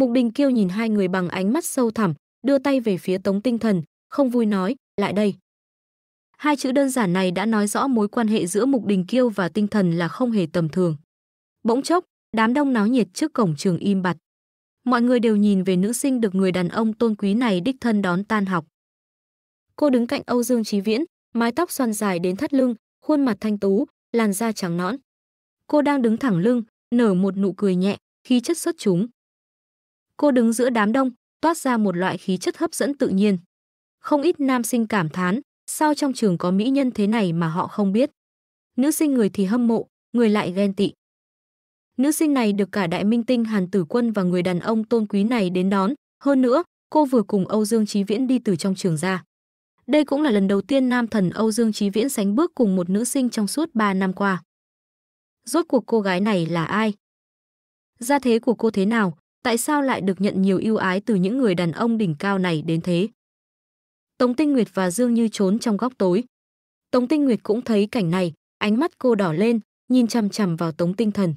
Mục Đình Kiêu nhìn hai người bằng ánh mắt sâu thẳm, đưa tay về phía Tống Tinh Thần, không vui nói, lại đây. Hai chữ đơn giản này đã nói rõ mối quan hệ giữa Mục Đình Kiêu và Tinh Thần là không hề tầm thường. Bỗng chốc, đám đông náo nhiệt trước cổng trường im bặt. Mọi người đều nhìn về nữ sinh được người đàn ông tôn quý này đích thân đón tan học. Cô đứng cạnh Âu Dương Chí Viễn, mái tóc xoăn dài đến thắt lưng, khuôn mặt thanh tú, làn da trắng nõn. Cô đang đứng thẳng lưng, nở một nụ cười nhẹ, khí chất xuất chúng. Cô đứng giữa đám đông, toát ra một loại khí chất hấp dẫn tự nhiên. Không ít nam sinh cảm thán, sao trong trường có mỹ nhân thế này mà họ không biết. Nữ sinh người thì hâm mộ, người lại ghen tị. Nữ sinh này được cả đại minh tinh Hàn Tử Quân và người đàn ông tôn quý này đến đón, hơn nữa, cô vừa cùng Âu Dương Chí Viễn đi từ trong trường ra. Đây cũng là lần đầu tiên nam thần Âu Dương Chí Viễn sánh bước cùng một nữ sinh trong suốt 3 năm qua. Rốt cuộc cô gái này là ai? Gia thế của cô thế nào, tại sao lại được nhận nhiều ưu ái từ những người đàn ông đỉnh cao này đến thế? Tống Tinh Nguyệt và Dương Như trốn trong góc tối. Tống Tinh Nguyệt cũng thấy cảnh này, ánh mắt cô đỏ lên, nhìn chằm chằm vào Tống Tinh Thần.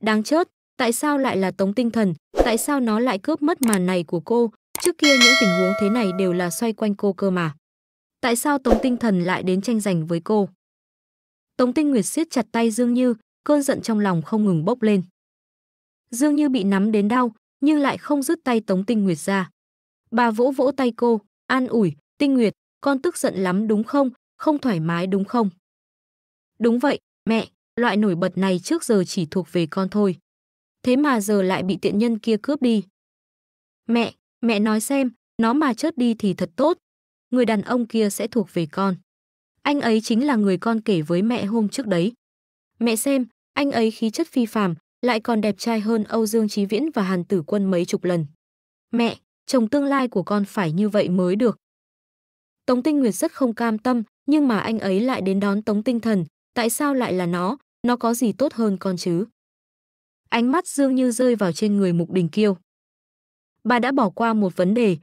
Đáng chết, tại sao lại là Tống Tinh Thần, tại sao nó lại cướp mất màn này của cô, trước kia những tình huống thế này đều là xoay quanh cô cơ mà. Tại sao Tống Tinh Thần lại đến tranh giành với cô? Tống Tinh Nguyệt siết chặt tay Dương Như, cơn giận trong lòng không ngừng bốc lên dường như bị nắm đến đau nhưng lại không dứt tay tống tinh nguyệt ra bà vỗ vỗ tay cô an ủi tinh nguyệt con tức giận lắm đúng không không thoải mái đúng không đúng vậy mẹ loại nổi bật này trước giờ chỉ thuộc về con thôi thế mà giờ lại bị tiện nhân kia cướp đi mẹ mẹ nói xem nó mà chớt đi thì thật tốt người đàn ông kia sẽ thuộc về con anh ấy chính là người con kể với mẹ hôm trước đấy mẹ xem anh ấy khí chất phi phàm lại còn đẹp trai hơn Âu Dương Chí Viễn và Hàn Tử Quân mấy chục lần. Mẹ, chồng tương lai của con phải như vậy mới được. Tống Tinh Nguyệt rất không cam tâm, nhưng mà anh ấy lại đến đón Tống Tinh Thần, tại sao lại là nó, nó có gì tốt hơn con chứ? Ánh mắt Dương như rơi vào trên người Mục Đình Kiêu. Bà đã bỏ qua một vấn đề,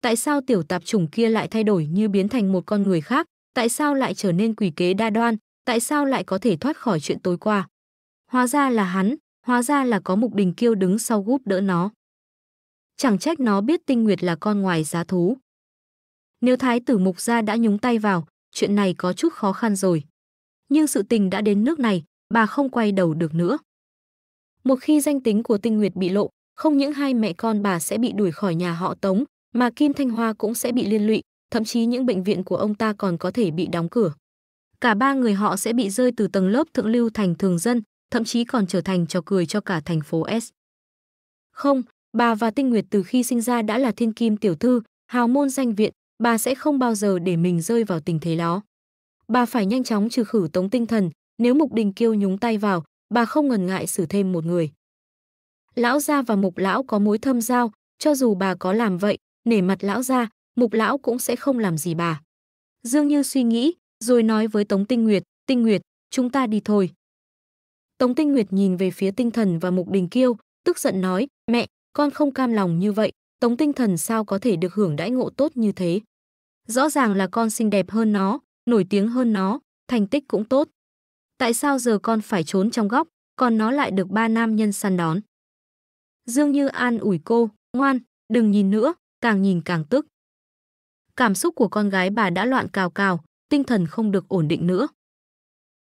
tại sao tiểu tạp chủng kia lại thay đổi như biến thành một con người khác, tại sao lại trở nên quỷ kế đa đoan, tại sao lại có thể thoát khỏi chuyện tối qua? Hóa ra là hắn, hóa ra là có Mục Đình Kiêu đứng sau gúp đỡ nó. Chẳng trách nó biết Tinh Nguyệt là con ngoài giá thú. Nếu thái tử Mục gia đã nhúng tay vào, chuyện này có chút khó khăn rồi. Nhưng sự tình đã đến nước này, bà không quay đầu được nữa. Một khi danh tính của Tinh Nguyệt bị lộ, không những hai mẹ con bà sẽ bị đuổi khỏi nhà họ Tống, mà Kim Thanh Hoa cũng sẽ bị liên lụy, thậm chí những bệnh viện của ông ta còn có thể bị đóng cửa. Cả ba người họ sẽ bị rơi từ tầng lớp thượng lưu thành thường dân, thậm chí còn trở thành trò cười cho cả thành phố S. Không, bà và Tinh Nguyệt từ khi sinh ra đã là thiên kim tiểu thư, hào môn danh viện, bà sẽ không bao giờ để mình rơi vào tình thế đó. Bà phải nhanh chóng trừ khử tống tinh thần, nếu Mục Đình Kiêu nhúng tay vào, bà không ngần ngại xử thêm một người. Lão gia và Mục lão có mối thâm giao, cho dù bà có làm vậy, nể mặt lão gia, Mục lão cũng sẽ không làm gì bà. Dương Như suy nghĩ, rồi nói với Tống Tinh Nguyệt, "Tinh Nguyệt, chúng ta đi thôi." Tống Tinh Nguyệt nhìn về phía tinh thần và Mục Đình Kiêu, tức giận nói, mẹ, con không cam lòng như vậy, Tống Tinh Thần sao có thể được hưởng đãi ngộ tốt như thế. Rõ ràng là con xinh đẹp hơn nó, nổi tiếng hơn nó, thành tích cũng tốt. Tại sao giờ con phải trốn trong góc, còn nó lại được ba nam nhân săn đón. Dương Như an ủi cô, ngoan, đừng nhìn nữa, càng nhìn càng tức. Cảm xúc của con gái bà đã loạn cào cào, tinh thần không được ổn định nữa.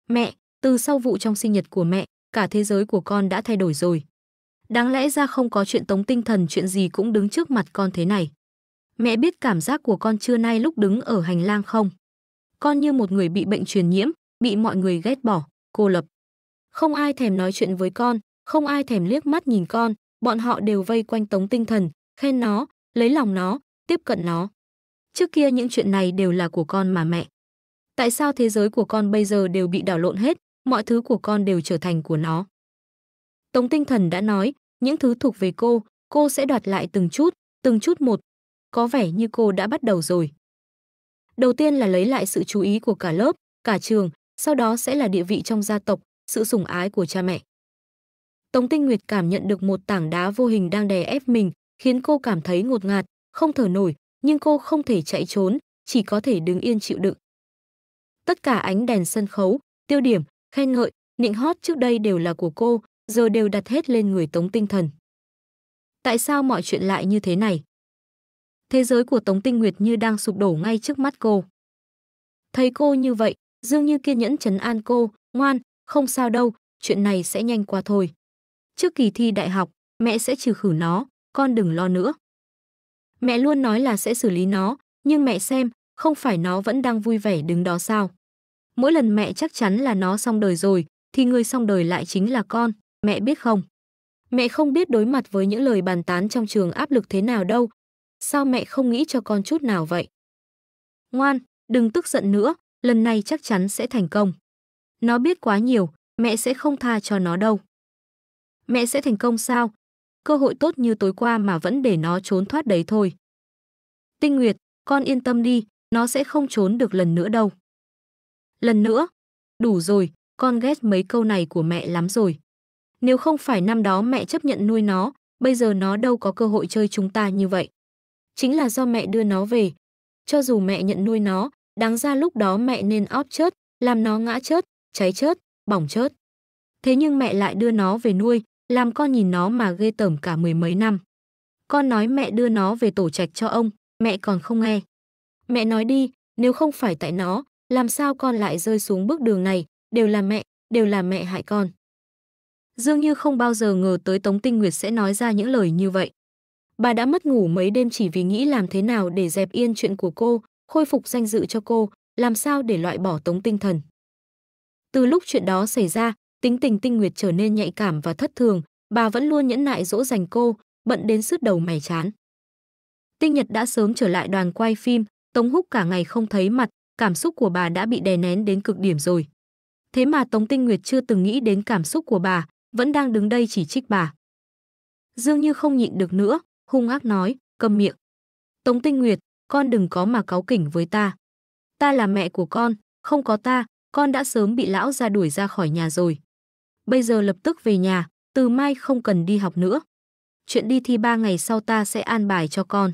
Mẹ, từ sau vụ trong sinh nhật của mẹ, cả thế giới của con đã thay đổi rồi. Đáng lẽ ra không có chuyện tống tinh thần chuyện gì cũng đứng trước mặt con thế này. Mẹ biết cảm giác của con trưa nay lúc đứng ở hành lang không? Con như một người bị bệnh truyền nhiễm, bị mọi người ghét bỏ, cô lập. Không ai thèm nói chuyện với con, không ai thèm liếc mắt nhìn con, bọn họ đều vây quanh tống tinh thần, khen nó, lấy lòng nó, tiếp cận nó. Trước kia những chuyện này đều là của con mà mẹ. Tại sao thế giới của con bây giờ đều bị đảo lộn hết, mọi thứ của con đều trở thành của nó. Tống tinh thần đã nói, những thứ thuộc về cô, cô sẽ đoạt lại từng chút, từng chút một. Có vẻ như cô đã bắt đầu rồi. Đầu tiên là lấy lại sự chú ý của cả lớp, cả trường, sau đó sẽ là địa vị trong gia tộc, sự sủng ái của cha mẹ. Tống Tinh Nguyệt cảm nhận được một tảng đá vô hình đang đè ép mình, khiến cô cảm thấy ngột ngạt, không thở nổi, nhưng cô không thể chạy trốn, chỉ có thể đứng yên chịu đựng. Tất cả ánh đèn sân khấu, tiêu điểm, khen ngợi, nịnh hót trước đây đều là của cô, giờ đều đặt hết lên người Tống Tinh Thần. Tại sao mọi chuyện lại như thế này? Thế giới của Tống Tinh Nguyệt như đang sụp đổ ngay trước mắt cô. Thấy cô như vậy, Dương Như kiên nhẫn chấn an cô, ngoan, không sao đâu, chuyện này sẽ nhanh qua thôi. Trước kỳ thi đại học, mẹ sẽ trừ khử nó, con đừng lo nữa. Mẹ luôn nói là sẽ xử lý nó, nhưng mẹ xem, không phải nó vẫn đang vui vẻ đứng đó sao? mỗi lần mẹ chắc chắn là nó xong đời rồi, thì người xong đời lại chính là con, mẹ biết không? Mẹ không biết đối mặt với những lời bàn tán trong trường áp lực thế nào đâu. Sao mẹ không nghĩ cho con chút nào vậy? Ngoan, đừng tức giận nữa, lần này chắc chắn sẽ thành công. Nó biết quá nhiều, mẹ sẽ không tha cho nó đâu. Mẹ sẽ thành công sao? Cơ hội tốt như tối qua mà vẫn để nó trốn thoát đấy thôi. Tinh Nguyệt, con yên tâm đi, nó sẽ không trốn được lần nữa đâu. Lần nữa, đủ rồi, con ghét mấy câu này của mẹ lắm rồi. Nếu không phải năm đó mẹ chấp nhận nuôi nó, bây giờ nó đâu có cơ hội chơi chúng ta như vậy. Chính là do mẹ đưa nó về. Cho dù mẹ nhận nuôi nó, đáng ra lúc đó mẹ nên óp chết làm nó ngã chết cháy chết bỏng chết Thế nhưng mẹ lại đưa nó về nuôi, làm con nhìn nó mà ghê tởm cả mười mấy năm. Con nói mẹ đưa nó về tổ trạch cho ông, mẹ còn không nghe. Mẹ nói đi, nếu không phải tại nó, làm sao con lại rơi xuống bước đường này, đều là mẹ, đều là mẹ hại con. Dương Như không bao giờ ngờ tới Tống Tinh Nguyệt sẽ nói ra những lời như vậy. Bà đã mất ngủ mấy đêm chỉ vì nghĩ làm thế nào để dẹp yên chuyện của cô, khôi phục danh dự cho cô, làm sao để loại bỏ Tống Tinh Thần. Từ lúc chuyện đó xảy ra, tính tình Tinh Nguyệt trở nên nhạy cảm và thất thường, bà vẫn luôn nhẫn nại dỗ dành cô, bận đến sứt đầu mày chán. Tinh Nhật đã sớm trở lại đoàn quay phim, Tống Húc cả ngày không thấy mặt, cảm xúc của bà đã bị đè nén đến cực điểm rồi. Thế mà Tống Tinh Nguyệt chưa từng nghĩ đến cảm xúc của bà, vẫn đang đứng đây chỉ trích bà. Dương như không nhịn được nữa, hung ác nói, câm miệng. Tống Tinh Nguyệt, con đừng có mà cáu kỉnh với ta. Ta là mẹ của con, không có ta, con đã sớm bị lão ra đuổi ra khỏi nhà rồi. Bây giờ lập tức về nhà, từ mai không cần đi học nữa. Chuyện đi thi ba ngày sau ta sẽ an bài cho con.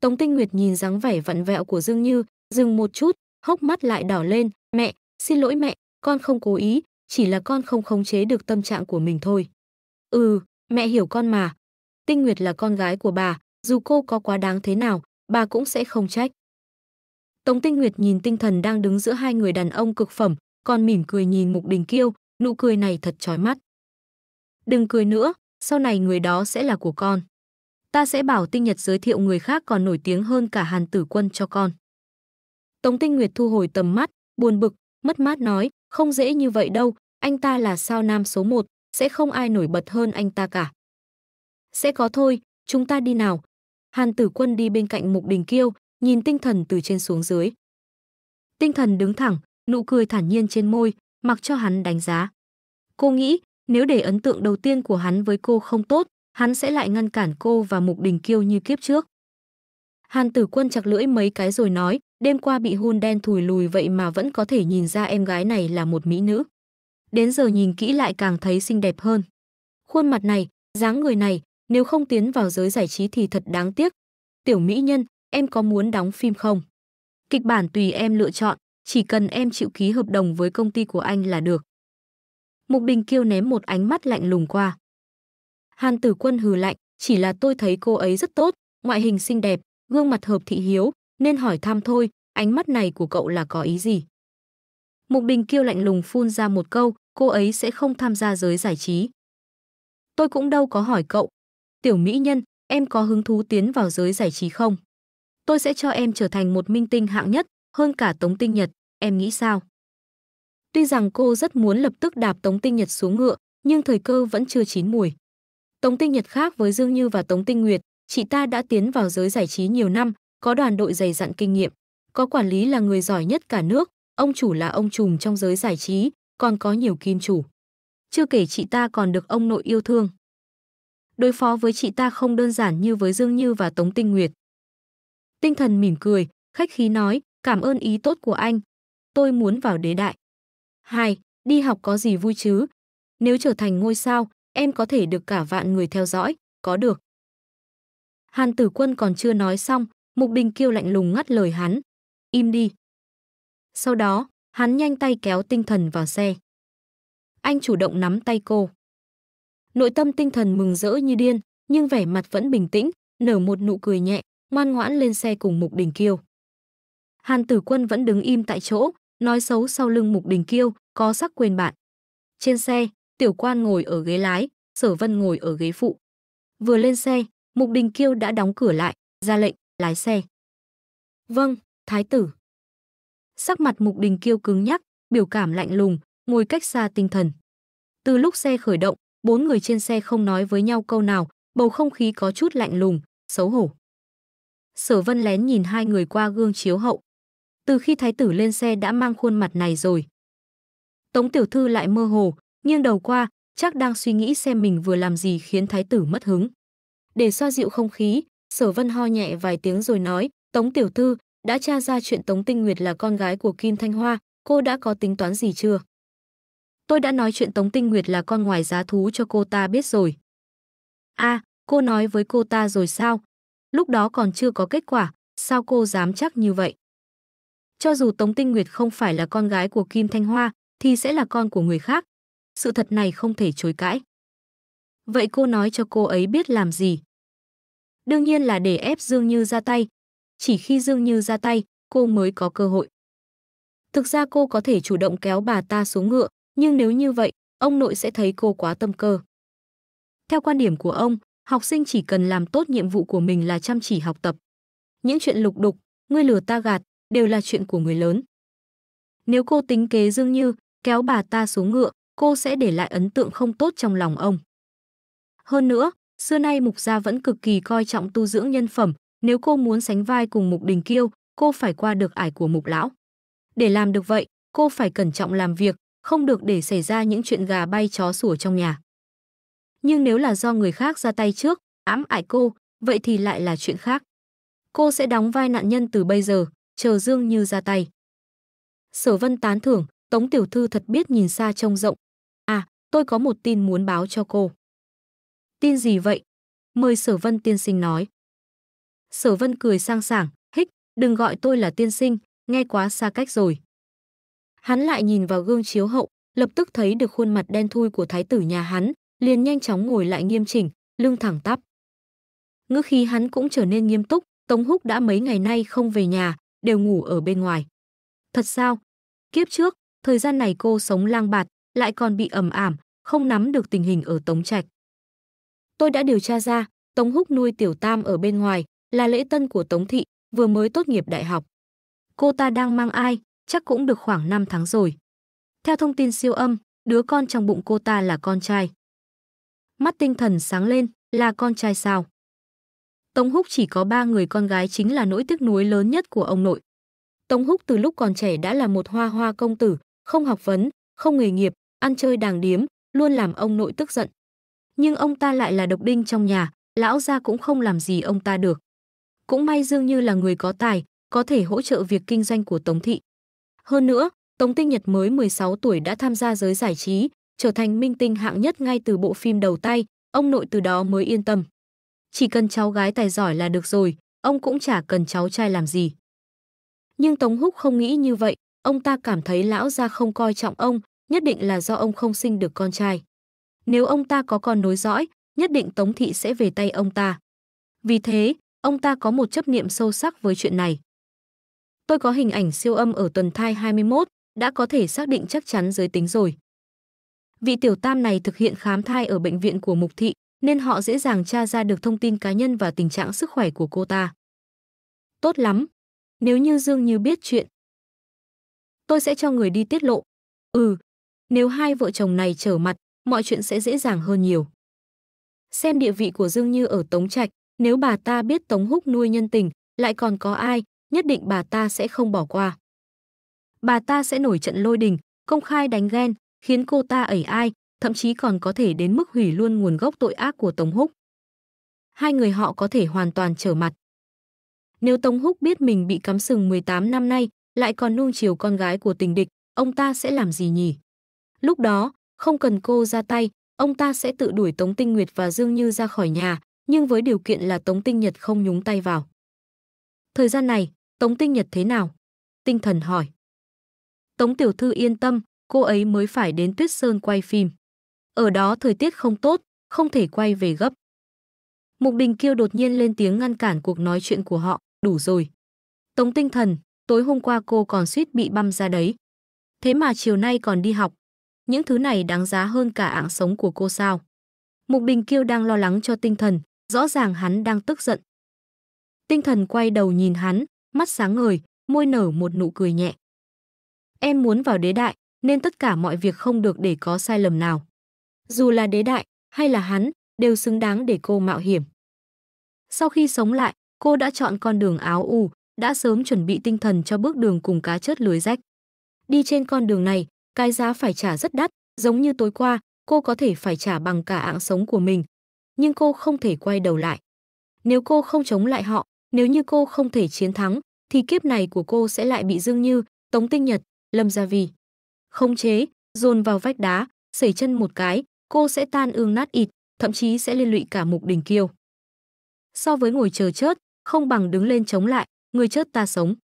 Tống Tinh Nguyệt nhìn dáng vẻ vặn vẹo của Dương Như, Dừng một chút, hốc mắt lại đỏ lên, mẹ, xin lỗi mẹ, con không cố ý, chỉ là con không khống chế được tâm trạng của mình thôi. Ừ, mẹ hiểu con mà. Tinh Nguyệt là con gái của bà, dù cô có quá đáng thế nào, bà cũng sẽ không trách. Tống Tinh Nguyệt nhìn tinh thần đang đứng giữa hai người đàn ông cực phẩm, còn mỉm cười nhìn Mục Đình Kiêu, nụ cười này thật chói mắt. Đừng cười nữa, sau này người đó sẽ là của con. Ta sẽ bảo Tinh Nhật giới thiệu người khác còn nổi tiếng hơn cả Hàn Tử Quân cho con. Tống Tinh Nguyệt thu hồi tầm mắt, buồn bực, mất mát nói, không dễ như vậy đâu, anh ta là sao nam số một, sẽ không ai nổi bật hơn anh ta cả. Sẽ có thôi, chúng ta đi nào. Hàn tử quân đi bên cạnh mục đình kiêu, nhìn tinh thần từ trên xuống dưới. Tinh thần đứng thẳng, nụ cười thản nhiên trên môi, mặc cho hắn đánh giá. Cô nghĩ, nếu để ấn tượng đầu tiên của hắn với cô không tốt, hắn sẽ lại ngăn cản cô và mục đình kiêu như kiếp trước. Hàn tử quân chặt lưỡi mấy cái rồi nói, Đêm qua bị hun đen thùi lùi vậy mà vẫn có thể nhìn ra em gái này là một mỹ nữ. Đến giờ nhìn kỹ lại càng thấy xinh đẹp hơn. Khuôn mặt này, dáng người này, nếu không tiến vào giới giải trí thì thật đáng tiếc. Tiểu mỹ nhân, em có muốn đóng phim không? Kịch bản tùy em lựa chọn, chỉ cần em chịu ký hợp đồng với công ty của anh là được. Mục Bình Kiêu ném một ánh mắt lạnh lùng qua. Hàn Tử Quân hừ lạnh, chỉ là tôi thấy cô ấy rất tốt, ngoại hình xinh đẹp, gương mặt hợp thị hiếu, nên hỏi thăm thôi, ánh mắt này của cậu là có ý gì? Mục Đình Kiêu lạnh lùng phun ra một câu, cô ấy sẽ không tham gia giới giải trí. Tôi cũng đâu có hỏi cậu. Tiểu mỹ nhân, em có hứng thú tiến vào giới giải trí không? Tôi sẽ cho em trở thành một minh tinh hạng nhất, hơn cả Tống Tinh Nhật, em nghĩ sao? Tuy rằng cô rất muốn lập tức đạp Tống Tinh Nhật xuống ngựa, nhưng thời cơ vẫn chưa chín mùi. Tống Tinh Nhật khác với Dương Như và Tống Tinh Nguyệt, chị ta đã tiến vào giới giải trí nhiều năm, có đoàn đội dày dặn kinh nghiệm, có quản lý là người giỏi nhất cả nước, ông chủ là ông trùm trong giới giải trí, còn có nhiều kim chủ. Chưa kể chị ta còn được ông nội yêu thương. Đối phó với chị ta không đơn giản như với Dương Như và Tống Tinh Nguyệt. Tinh thần mỉm cười, khách khí nói, cảm ơn ý tốt của anh. Tôi muốn vào đế đại. Hai, đi học có gì vui chứ? Nếu trở thành ngôi sao, em có thể được cả vạn người theo dõi, có được. Hàn tử quân còn chưa nói xong, Mục Đình Kiêu lạnh lùng ngắt lời hắn. Im đi. Sau đó, hắn nhanh tay kéo tinh thần vào xe. Anh chủ động nắm tay cô. Nội tâm tinh thần mừng rỡ như điên, nhưng vẻ mặt vẫn bình tĩnh, nở một nụ cười nhẹ, ngoan ngoãn lên xe cùng Mục Đình Kiêu. Hàn Tử Quân vẫn đứng im tại chỗ, nói xấu sau lưng Mục Đình Kiêu, có sắc quyền bạn. Trên xe, Tiểu Quan ngồi ở ghế lái, Sở Vân ngồi ở ghế phụ. Vừa lên xe, Mục Đình Kiêu đã đóng cửa lại, ra lệnh lái xe. Vâng, thái tử. Sắc mặt mục đình kiêu cứng nhắc, biểu cảm lạnh lùng, ngồi cách xa tinh thần. Từ lúc xe khởi động, bốn người trên xe không nói với nhau câu nào, bầu không khí có chút lạnh lùng, xấu hổ. Sở Vân lén nhìn hai người qua gương chiếu hậu. Từ khi thái tử lên xe đã mang khuôn mặt này rồi. Tống tiểu thư lại mơ hồ, nghiêng đầu qua, chắc đang suy nghĩ xem mình vừa làm gì khiến thái tử mất hứng. Để xoa dịu không khí, Sở Vân ho nhẹ vài tiếng rồi nói, "Tống tiểu thư, đã tra ra chuyện Tống Tinh Nguyệt là con gái của Kim Thanh Hoa, cô đã có tính toán gì chưa?" "Tôi đã nói chuyện Tống Tinh Nguyệt là con ngoài giá thú cho cô ta biết rồi." "A, à, cô nói với cô ta rồi sao? Lúc đó còn chưa có kết quả, sao cô dám chắc như vậy?" Cho dù Tống Tinh Nguyệt không phải là con gái của Kim Thanh Hoa, thì sẽ là con của người khác. Sự thật này không thể chối cãi. Vậy cô nói cho cô ấy biết làm gì? Đương nhiên là để ép Dương Như ra tay. Chỉ khi Dương Như ra tay, cô mới có cơ hội. Thực ra cô có thể chủ động kéo bà ta xuống ngựa, nhưng nếu như vậy, ông nội sẽ thấy cô quá tâm cơ. Theo quan điểm của ông, học sinh chỉ cần làm tốt nhiệm vụ của mình là chăm chỉ học tập. Những chuyện lục đục, ngươi lừa ta gạt, đều là chuyện của người lớn. Nếu cô tính kế Dương Như, kéo bà ta xuống ngựa, cô sẽ để lại ấn tượng không tốt trong lòng ông. Hơn nữa, Xưa nay Mục Gia vẫn cực kỳ coi trọng tu dưỡng nhân phẩm, nếu cô muốn sánh vai cùng Mục Đình Kiêu, cô phải qua được ải của Mục Lão. Để làm được vậy, cô phải cẩn trọng làm việc, không được để xảy ra những chuyện gà bay chó sủa trong nhà. Nhưng nếu là do người khác ra tay trước, ám ải cô, vậy thì lại là chuyện khác. Cô sẽ đóng vai nạn nhân từ bây giờ, chờ Dương Như ra tay. Sở Vân tán thưởng, Tống Tiểu Thư thật biết nhìn xa trông rộng. À, tôi có một tin muốn báo cho cô tin gì vậy? Mời Sở Vân tiên sinh nói. Sở Vân cười sang sảng, hích, đừng gọi tôi là tiên sinh, nghe quá xa cách rồi. Hắn lại nhìn vào gương chiếu hậu, lập tức thấy được khuôn mặt đen thui của thái tử nhà hắn, liền nhanh chóng ngồi lại nghiêm chỉnh, lưng thẳng tắp. Ngữ khí hắn cũng trở nên nghiêm túc, Tống Húc đã mấy ngày nay không về nhà, đều ngủ ở bên ngoài. Thật sao? Kiếp trước, thời gian này cô sống lang bạt, lại còn bị ẩm ảm, không nắm được tình hình ở Tống Trạch. Tôi đã điều tra ra, Tống Húc nuôi Tiểu Tam ở bên ngoài, là lễ tân của Tống Thị, vừa mới tốt nghiệp đại học. Cô ta đang mang ai, chắc cũng được khoảng 5 tháng rồi. Theo thông tin siêu âm, đứa con trong bụng cô ta là con trai. Mắt tinh thần sáng lên, là con trai sao? Tống Húc chỉ có ba người con gái chính là nỗi tiếc nuối lớn nhất của ông nội. Tống Húc từ lúc còn trẻ đã là một hoa hoa công tử, không học vấn, không nghề nghiệp, ăn chơi đàng điếm, luôn làm ông nội tức giận nhưng ông ta lại là độc đinh trong nhà, lão gia cũng không làm gì ông ta được. Cũng may Dương Như là người có tài, có thể hỗ trợ việc kinh doanh của Tống Thị. Hơn nữa, Tống Tinh Nhật mới 16 tuổi đã tham gia giới giải trí, trở thành minh tinh hạng nhất ngay từ bộ phim đầu tay, ông nội từ đó mới yên tâm. Chỉ cần cháu gái tài giỏi là được rồi, ông cũng chả cần cháu trai làm gì. Nhưng Tống Húc không nghĩ như vậy, ông ta cảm thấy lão gia không coi trọng ông, nhất định là do ông không sinh được con trai. Nếu ông ta có con nối dõi, nhất định Tống Thị sẽ về tay ông ta. Vì thế, ông ta có một chấp niệm sâu sắc với chuyện này. Tôi có hình ảnh siêu âm ở tuần thai 21, đã có thể xác định chắc chắn giới tính rồi. Vị tiểu tam này thực hiện khám thai ở bệnh viện của Mục Thị, nên họ dễ dàng tra ra được thông tin cá nhân và tình trạng sức khỏe của cô ta. Tốt lắm, nếu như Dương Như biết chuyện. Tôi sẽ cho người đi tiết lộ. Ừ, nếu hai vợ chồng này trở mặt, mọi chuyện sẽ dễ dàng hơn nhiều. Xem địa vị của Dương Như ở Tống Trạch, nếu bà ta biết Tống Húc nuôi nhân tình, lại còn có ai, nhất định bà ta sẽ không bỏ qua. Bà ta sẽ nổi trận lôi đình, công khai đánh ghen, khiến cô ta ẩy ai, thậm chí còn có thể đến mức hủy luôn nguồn gốc tội ác của Tống Húc. Hai người họ có thể hoàn toàn trở mặt. Nếu Tống Húc biết mình bị cắm sừng 18 năm nay, lại còn nuông chiều con gái của tình địch, ông ta sẽ làm gì nhỉ? Lúc đó, không cần cô ra tay, ông ta sẽ tự đuổi Tống Tinh Nguyệt và Dương Như ra khỏi nhà, nhưng với điều kiện là Tống Tinh Nhật không nhúng tay vào. Thời gian này, Tống Tinh Nhật thế nào? Tinh thần hỏi. Tống Tiểu Thư yên tâm, cô ấy mới phải đến Tuyết Sơn quay phim. Ở đó thời tiết không tốt, không thể quay về gấp. Mục Đình Kiêu đột nhiên lên tiếng ngăn cản cuộc nói chuyện của họ, đủ rồi. Tống Tinh Thần, tối hôm qua cô còn suýt bị băm ra đấy. Thế mà chiều nay còn đi học, những thứ này đáng giá hơn cả ảng sống của cô sao. Mục Bình Kiêu đang lo lắng cho tinh thần, rõ ràng hắn đang tức giận. Tinh thần quay đầu nhìn hắn, mắt sáng ngời, môi nở một nụ cười nhẹ. Em muốn vào đế đại, nên tất cả mọi việc không được để có sai lầm nào. Dù là đế đại hay là hắn, đều xứng đáng để cô mạo hiểm. Sau khi sống lại, cô đã chọn con đường áo u, đã sớm chuẩn bị tinh thần cho bước đường cùng cá chớt lưới rách. Đi trên con đường này, cái giá phải trả rất đắt, giống như tối qua, cô có thể phải trả bằng cả ạng sống của mình. Nhưng cô không thể quay đầu lại. Nếu cô không chống lại họ, nếu như cô không thể chiến thắng, thì kiếp này của cô sẽ lại bị Dương Như, Tống Tinh Nhật, Lâm Gia Vi. Không chế, dồn vào vách đá, sẩy chân một cái, cô sẽ tan ương nát ịt, thậm chí sẽ liên lụy cả mục đình kiêu. So với ngồi chờ chết, không bằng đứng lên chống lại, người chết ta sống.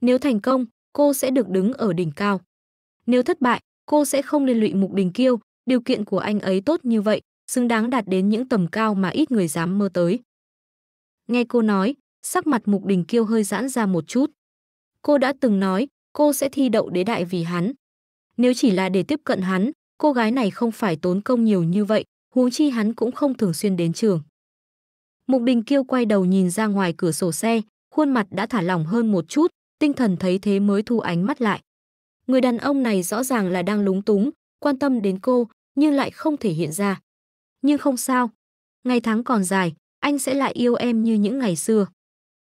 Nếu thành công, cô sẽ được đứng ở đỉnh cao. Nếu thất bại, cô sẽ không liên lụy Mục Đình Kiêu, điều kiện của anh ấy tốt như vậy, xứng đáng đạt đến những tầm cao mà ít người dám mơ tới. Nghe cô nói, sắc mặt Mục Đình Kiêu hơi giãn ra một chút. Cô đã từng nói, cô sẽ thi đậu đế đại vì hắn. Nếu chỉ là để tiếp cận hắn, cô gái này không phải tốn công nhiều như vậy, huống chi hắn cũng không thường xuyên đến trường. Mục Đình Kiêu quay đầu nhìn ra ngoài cửa sổ xe, khuôn mặt đã thả lỏng hơn một chút, tinh thần thấy thế mới thu ánh mắt lại. Người đàn ông này rõ ràng là đang lúng túng, quan tâm đến cô, nhưng lại không thể hiện ra. Nhưng không sao. Ngày tháng còn dài, anh sẽ lại yêu em như những ngày xưa.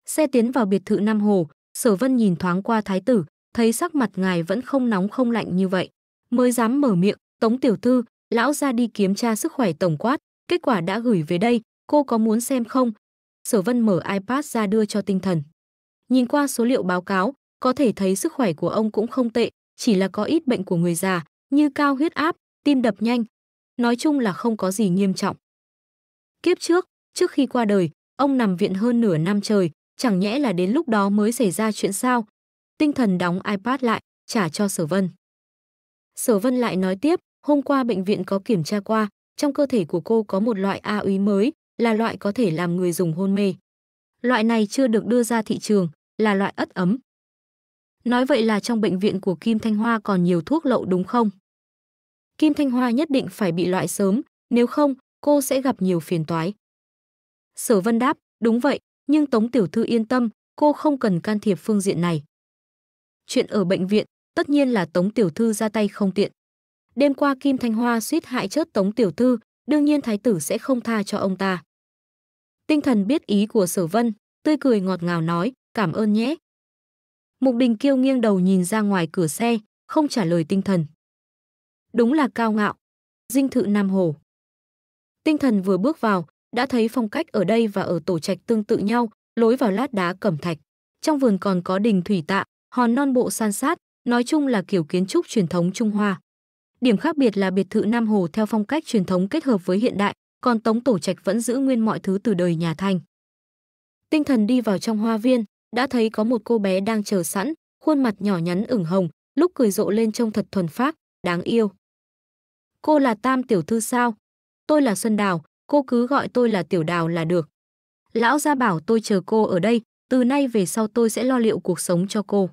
Xe tiến vào biệt thự Nam Hồ, Sở Vân nhìn thoáng qua thái tử, thấy sắc mặt ngài vẫn không nóng không lạnh như vậy. Mới dám mở miệng, Tống Tiểu Thư, lão ra đi kiểm tra sức khỏe tổng quát, kết quả đã gửi về đây, cô có muốn xem không? Sở Vân mở iPad ra đưa cho tinh thần. Nhìn qua số liệu báo cáo, có thể thấy sức khỏe của ông cũng không tệ, chỉ là có ít bệnh của người già như cao huyết áp, tim đập nhanh. Nói chung là không có gì nghiêm trọng. Kiếp trước, trước khi qua đời, ông nằm viện hơn nửa năm trời, chẳng nhẽ là đến lúc đó mới xảy ra chuyện sao. Tinh thần đóng iPad lại, trả cho Sở Vân. Sở Vân lại nói tiếp, hôm qua bệnh viện có kiểm tra qua, trong cơ thể của cô có một loại A uy mới, là loại có thể làm người dùng hôn mê. Loại này chưa được đưa ra thị trường, là loại ất ấm. Nói vậy là trong bệnh viện của Kim Thanh Hoa còn nhiều thuốc lậu đúng không? Kim Thanh Hoa nhất định phải bị loại sớm, nếu không, cô sẽ gặp nhiều phiền toái. Sở Vân đáp, đúng vậy, nhưng Tống Tiểu Thư yên tâm, cô không cần can thiệp phương diện này. Chuyện ở bệnh viện, tất nhiên là Tống Tiểu Thư ra tay không tiện. Đêm qua Kim Thanh Hoa suýt hại chết Tống Tiểu Thư, đương nhiên Thái Tử sẽ không tha cho ông ta. Tinh thần biết ý của Sở Vân, tươi cười ngọt ngào nói, cảm ơn nhé, Mục Đình Kiêu nghiêng đầu nhìn ra ngoài cửa xe, không trả lời tinh thần. Đúng là cao ngạo. Dinh thự Nam Hồ. Tinh thần vừa bước vào, đã thấy phong cách ở đây và ở tổ trạch tương tự nhau, lối vào lát đá cẩm thạch. Trong vườn còn có đình thủy tạ, hòn non bộ san sát, nói chung là kiểu kiến trúc truyền thống Trung Hoa. Điểm khác biệt là biệt thự Nam Hồ theo phong cách truyền thống kết hợp với hiện đại, còn Tống Tổ Trạch vẫn giữ nguyên mọi thứ từ đời nhà Thanh. Tinh thần đi vào trong hoa viên, đã thấy có một cô bé đang chờ sẵn, khuôn mặt nhỏ nhắn ửng hồng, lúc cười rộ lên trông thật thuần phác, đáng yêu. Cô là Tam Tiểu Thư sao? Tôi là Xuân Đào, cô cứ gọi tôi là Tiểu Đào là được. Lão gia bảo tôi chờ cô ở đây, từ nay về sau tôi sẽ lo liệu cuộc sống cho cô.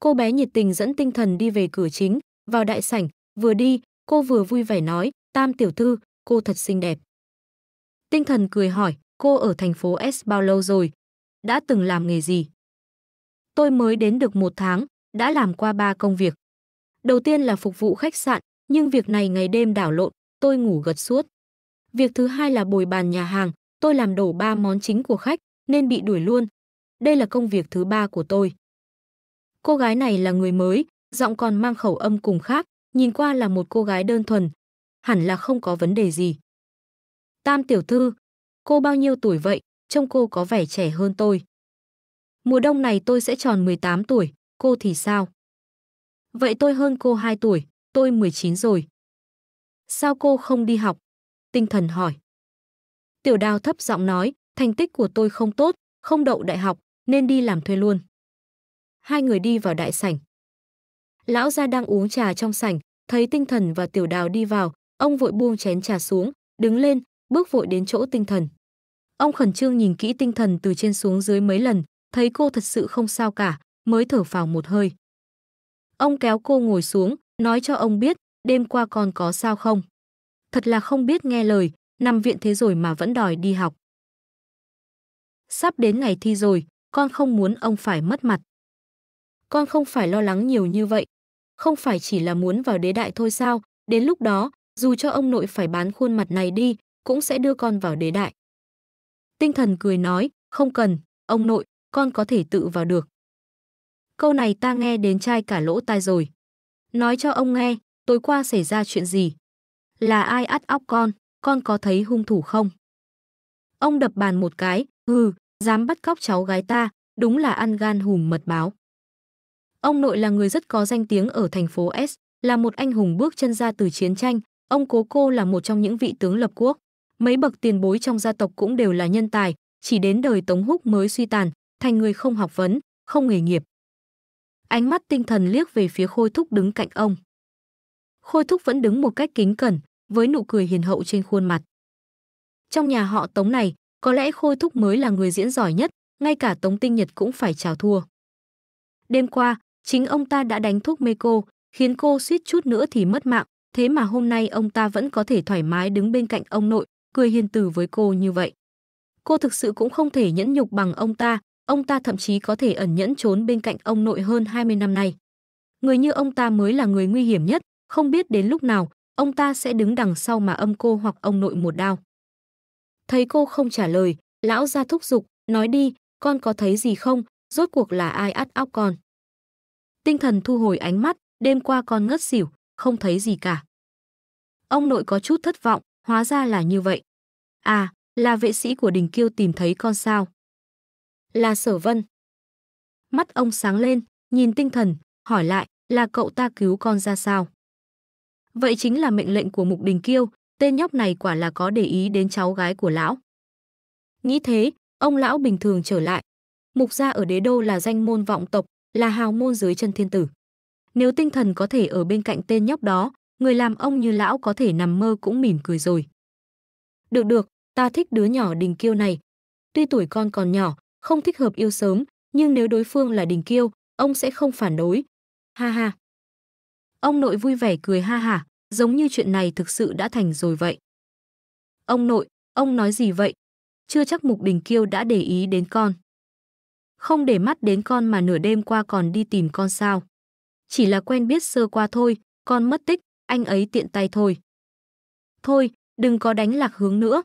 Cô bé nhiệt tình dẫn tinh thần đi về cửa chính, vào đại sảnh, vừa đi, cô vừa vui vẻ nói, Tam Tiểu Thư, cô thật xinh đẹp. Tinh thần cười hỏi, cô ở thành phố S bao lâu rồi, đã từng làm nghề gì. Tôi mới đến được một tháng, đã làm qua ba công việc. Đầu tiên là phục vụ khách sạn, nhưng việc này ngày đêm đảo lộn, tôi ngủ gật suốt. Việc thứ hai là bồi bàn nhà hàng, tôi làm đổ ba món chính của khách nên bị đuổi luôn. Đây là công việc thứ ba của tôi. Cô gái này là người mới, giọng còn mang khẩu âm cùng khác, nhìn qua là một cô gái đơn thuần, hẳn là không có vấn đề gì. Tam tiểu thư, cô bao nhiêu tuổi vậy? trông cô có vẻ trẻ hơn tôi. Mùa đông này tôi sẽ tròn 18 tuổi, cô thì sao? Vậy tôi hơn cô 2 tuổi, tôi 19 rồi. Sao cô không đi học? Tinh thần hỏi. Tiểu đào thấp giọng nói, thành tích của tôi không tốt, không đậu đại học, nên đi làm thuê luôn. Hai người đi vào đại sảnh. Lão gia đang uống trà trong sảnh, thấy tinh thần và tiểu đào đi vào, ông vội buông chén trà xuống, đứng lên, bước vội đến chỗ tinh thần. Ông khẩn trương nhìn kỹ tinh thần từ trên xuống dưới mấy lần, thấy cô thật sự không sao cả, mới thở phào một hơi. Ông kéo cô ngồi xuống, nói cho ông biết, đêm qua con có sao không. Thật là không biết nghe lời, nằm viện thế rồi mà vẫn đòi đi học. Sắp đến ngày thi rồi, con không muốn ông phải mất mặt. Con không phải lo lắng nhiều như vậy. Không phải chỉ là muốn vào đế đại thôi sao, đến lúc đó, dù cho ông nội phải bán khuôn mặt này đi, cũng sẽ đưa con vào đế đại. Tinh thần cười nói, không cần, ông nội, con có thể tự vào được. Câu này ta nghe đến chai cả lỗ tai rồi. Nói cho ông nghe, tối qua xảy ra chuyện gì? Là ai ắt óc con, con có thấy hung thủ không? Ông đập bàn một cái, hừ, dám bắt cóc cháu gái ta, đúng là ăn gan hùm mật báo. Ông nội là người rất có danh tiếng ở thành phố S, là một anh hùng bước chân ra từ chiến tranh, ông cố cô là một trong những vị tướng lập quốc. Mấy bậc tiền bối trong gia tộc cũng đều là nhân tài, chỉ đến đời Tống Húc mới suy tàn, thành người không học vấn, không nghề nghiệp. Ánh mắt tinh thần liếc về phía Khôi Thúc đứng cạnh ông. Khôi Thúc vẫn đứng một cách kính cẩn, với nụ cười hiền hậu trên khuôn mặt. Trong nhà họ Tống này, có lẽ Khôi Thúc mới là người diễn giỏi nhất, ngay cả Tống Tinh Nhật cũng phải chào thua. Đêm qua, chính ông ta đã đánh thuốc mê cô, khiến cô suýt chút nữa thì mất mạng, thế mà hôm nay ông ta vẫn có thể thoải mái đứng bên cạnh ông nội, cười hiền từ với cô như vậy. Cô thực sự cũng không thể nhẫn nhục bằng ông ta, ông ta thậm chí có thể ẩn nhẫn trốn bên cạnh ông nội hơn 20 năm nay. Người như ông ta mới là người nguy hiểm nhất, không biết đến lúc nào, ông ta sẽ đứng đằng sau mà âm cô hoặc ông nội một đao. Thấy cô không trả lời, lão ra thúc giục, nói đi, con có thấy gì không, rốt cuộc là ai át óc con. Tinh thần thu hồi ánh mắt, đêm qua con ngất xỉu, không thấy gì cả. Ông nội có chút thất vọng, Hóa ra là như vậy. À, là vệ sĩ của đình kiêu tìm thấy con sao. Là sở vân. Mắt ông sáng lên, nhìn tinh thần, hỏi lại là cậu ta cứu con ra sao. Vậy chính là mệnh lệnh của mục đình kiêu, tên nhóc này quả là có để ý đến cháu gái của lão. Nghĩ thế, ông lão bình thường trở lại. Mục gia ở đế đô là danh môn vọng tộc, là hào môn dưới chân thiên tử. Nếu tinh thần có thể ở bên cạnh tên nhóc đó, người làm ông như lão có thể nằm mơ cũng mỉm cười rồi. Được được, ta thích đứa nhỏ đình kiêu này. Tuy tuổi con còn nhỏ, không thích hợp yêu sớm, nhưng nếu đối phương là đình kiêu, ông sẽ không phản đối. Ha ha. Ông nội vui vẻ cười ha hả, giống như chuyện này thực sự đã thành rồi vậy. Ông nội, ông nói gì vậy? Chưa chắc Mục Đình Kiêu đã để ý đến con. Không để mắt đến con mà nửa đêm qua còn đi tìm con sao. Chỉ là quen biết sơ qua thôi, con mất tích, anh ấy tiện tay thôi. Thôi, đừng có đánh lạc hướng nữa.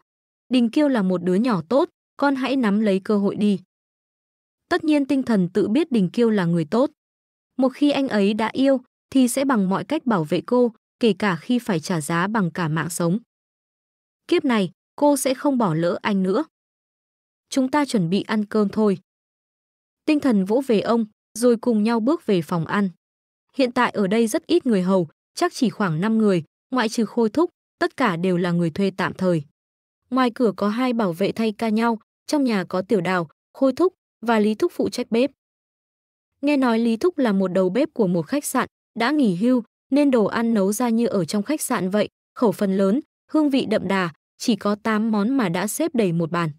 Đình Kiêu là một đứa nhỏ tốt, con hãy nắm lấy cơ hội đi. Tất nhiên tinh thần tự biết Đình Kiêu là người tốt. Một khi anh ấy đã yêu, thì sẽ bằng mọi cách bảo vệ cô, kể cả khi phải trả giá bằng cả mạng sống. Kiếp này, cô sẽ không bỏ lỡ anh nữa. Chúng ta chuẩn bị ăn cơm thôi. Tinh thần vỗ về ông, rồi cùng nhau bước về phòng ăn. Hiện tại ở đây rất ít người hầu, chắc chỉ khoảng 5 người, ngoại trừ khôi thúc, tất cả đều là người thuê tạm thời. Ngoài cửa có hai bảo vệ thay ca nhau, trong nhà có tiểu đào, khôi thúc và lý thúc phụ trách bếp. Nghe nói lý thúc là một đầu bếp của một khách sạn, đã nghỉ hưu nên đồ ăn nấu ra như ở trong khách sạn vậy, khẩu phần lớn, hương vị đậm đà, chỉ có 8 món mà đã xếp đầy một bàn.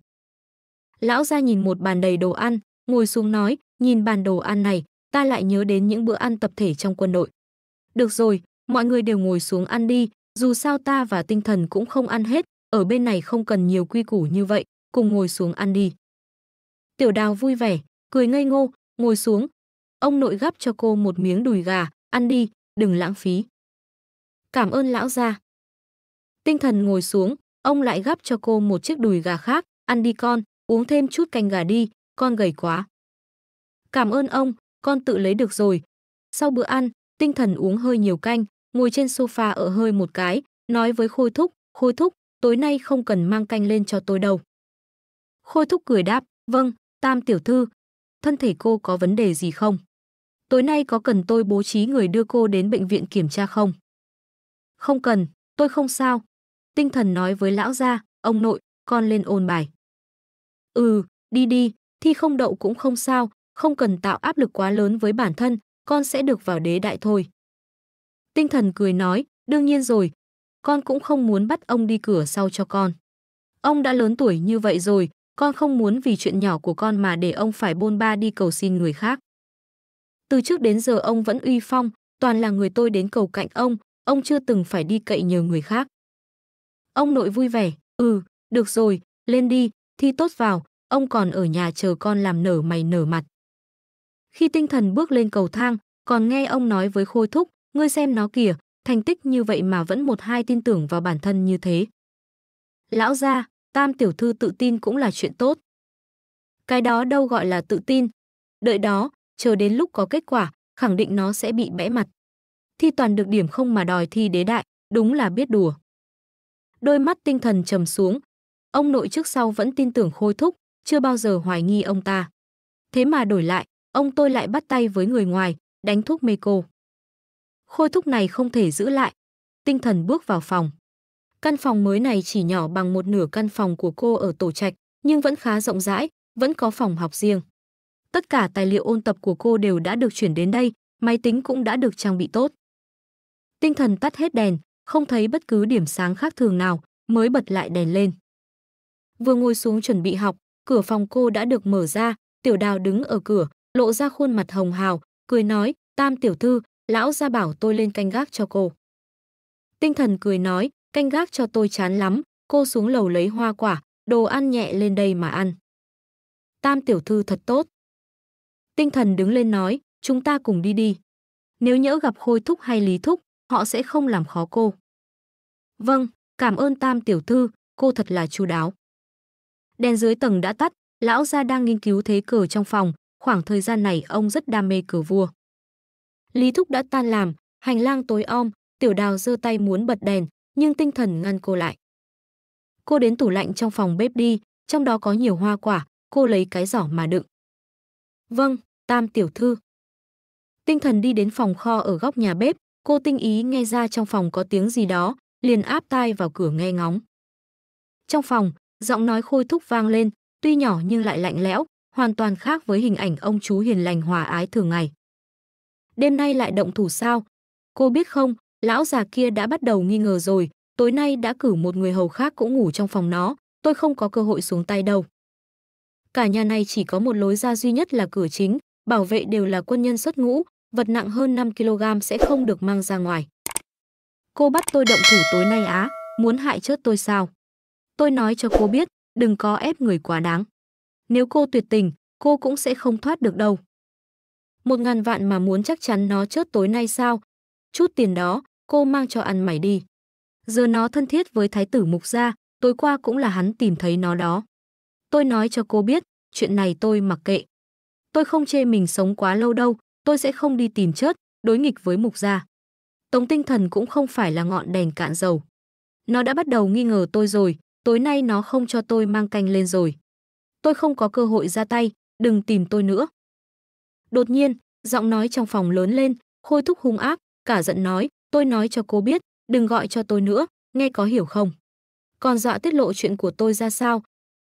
Lão ra nhìn một bàn đầy đồ ăn, ngồi xuống nói, nhìn bàn đồ ăn này, ta lại nhớ đến những bữa ăn tập thể trong quân đội. Được rồi, Mọi người đều ngồi xuống ăn đi, dù sao ta và tinh thần cũng không ăn hết, ở bên này không cần nhiều quy củ như vậy, cùng ngồi xuống ăn đi. Tiểu đào vui vẻ, cười ngây ngô, ngồi xuống. Ông nội gắp cho cô một miếng đùi gà, ăn đi, đừng lãng phí. Cảm ơn lão gia. Tinh thần ngồi xuống, ông lại gắp cho cô một chiếc đùi gà khác, ăn đi con, uống thêm chút canh gà đi, con gầy quá. Cảm ơn ông, con tự lấy được rồi. Sau bữa ăn, tinh thần uống hơi nhiều canh, ngồi trên sofa ở hơi một cái, nói với Khôi Thúc, Khôi Thúc, tối nay không cần mang canh lên cho tôi đâu. Khôi Thúc cười đáp, vâng, tam tiểu thư, thân thể cô có vấn đề gì không? Tối nay có cần tôi bố trí người đưa cô đến bệnh viện kiểm tra không? Không cần, tôi không sao. Tinh thần nói với lão gia, ông nội, con lên ôn bài. Ừ, đi đi, thi không đậu cũng không sao, không cần tạo áp lực quá lớn với bản thân, con sẽ được vào đế đại thôi. Tinh thần cười nói, đương nhiên rồi, con cũng không muốn bắt ông đi cửa sau cho con. Ông đã lớn tuổi như vậy rồi, con không muốn vì chuyện nhỏ của con mà để ông phải bôn ba đi cầu xin người khác. Từ trước đến giờ ông vẫn uy phong, toàn là người tôi đến cầu cạnh ông, ông chưa từng phải đi cậy nhờ người khác. Ông nội vui vẻ, ừ, được rồi, lên đi, thi tốt vào, ông còn ở nhà chờ con làm nở mày nở mặt. Khi tinh thần bước lên cầu thang, còn nghe ông nói với Khôi Thúc, Ngươi xem nó kìa, thành tích như vậy mà vẫn một hai tin tưởng vào bản thân như thế. Lão gia, tam tiểu thư tự tin cũng là chuyện tốt. Cái đó đâu gọi là tự tin. Đợi đó, chờ đến lúc có kết quả, khẳng định nó sẽ bị bẽ mặt. Thi toàn được điểm không mà đòi thi đế đại, đúng là biết đùa. Đôi mắt tinh thần trầm xuống. Ông nội trước sau vẫn tin tưởng khôi thúc, chưa bao giờ hoài nghi ông ta. Thế mà đổi lại, ông tôi lại bắt tay với người ngoài, đánh thuốc mê cô khôi thúc này không thể giữ lại. Tinh thần bước vào phòng. Căn phòng mới này chỉ nhỏ bằng một nửa căn phòng của cô ở tổ trạch, nhưng vẫn khá rộng rãi, vẫn có phòng học riêng. Tất cả tài liệu ôn tập của cô đều đã được chuyển đến đây, máy tính cũng đã được trang bị tốt. Tinh thần tắt hết đèn, không thấy bất cứ điểm sáng khác thường nào, mới bật lại đèn lên. Vừa ngồi xuống chuẩn bị học, cửa phòng cô đã được mở ra, tiểu đào đứng ở cửa, lộ ra khuôn mặt hồng hào, cười nói, tam tiểu thư, lão ra bảo tôi lên canh gác cho cô. Tinh thần cười nói, canh gác cho tôi chán lắm, cô xuống lầu lấy hoa quả, đồ ăn nhẹ lên đây mà ăn. Tam tiểu thư thật tốt. Tinh thần đứng lên nói, chúng ta cùng đi đi. Nếu nhỡ gặp khôi thúc hay lý thúc, họ sẽ không làm khó cô. Vâng, cảm ơn tam tiểu thư, cô thật là chu đáo. Đèn dưới tầng đã tắt, lão gia đang nghiên cứu thế cờ trong phòng, khoảng thời gian này ông rất đam mê cờ vua. Lý Thúc đã tan làm, hành lang tối om, Tiểu Đào giơ tay muốn bật đèn, nhưng tinh thần ngăn cô lại. Cô đến tủ lạnh trong phòng bếp đi, trong đó có nhiều hoa quả, cô lấy cái giỏ mà đựng. Vâng, Tam Tiểu Thư. Tinh thần đi đến phòng kho ở góc nhà bếp, cô tinh ý nghe ra trong phòng có tiếng gì đó, liền áp tai vào cửa nghe ngóng. Trong phòng, giọng nói khôi thúc vang lên, tuy nhỏ nhưng lại lạnh lẽo, hoàn toàn khác với hình ảnh ông chú hiền lành hòa ái thường ngày đêm nay lại động thủ sao? Cô biết không, lão già kia đã bắt đầu nghi ngờ rồi, tối nay đã cử một người hầu khác cũng ngủ trong phòng nó, tôi không có cơ hội xuống tay đâu. Cả nhà này chỉ có một lối ra duy nhất là cửa chính, bảo vệ đều là quân nhân xuất ngũ, vật nặng hơn 5 kg sẽ không được mang ra ngoài. Cô bắt tôi động thủ tối nay á, muốn hại chết tôi sao? Tôi nói cho cô biết, đừng có ép người quá đáng. Nếu cô tuyệt tình, cô cũng sẽ không thoát được đâu một ngàn vạn mà muốn chắc chắn nó chớt tối nay sao? Chút tiền đó, cô mang cho ăn mày đi. Giờ nó thân thiết với thái tử mục gia, tối qua cũng là hắn tìm thấy nó đó. Tôi nói cho cô biết, chuyện này tôi mặc kệ. Tôi không chê mình sống quá lâu đâu, tôi sẽ không đi tìm chớt, đối nghịch với mục gia. Tống tinh thần cũng không phải là ngọn đèn cạn dầu. Nó đã bắt đầu nghi ngờ tôi rồi, tối nay nó không cho tôi mang canh lên rồi. Tôi không có cơ hội ra tay, đừng tìm tôi nữa. Đột nhiên, giọng nói trong phòng lớn lên, Khôi Thúc hung ác, cả giận nói, tôi nói cho cô biết, đừng gọi cho tôi nữa, nghe có hiểu không? Còn dọa tiết lộ chuyện của tôi ra sao?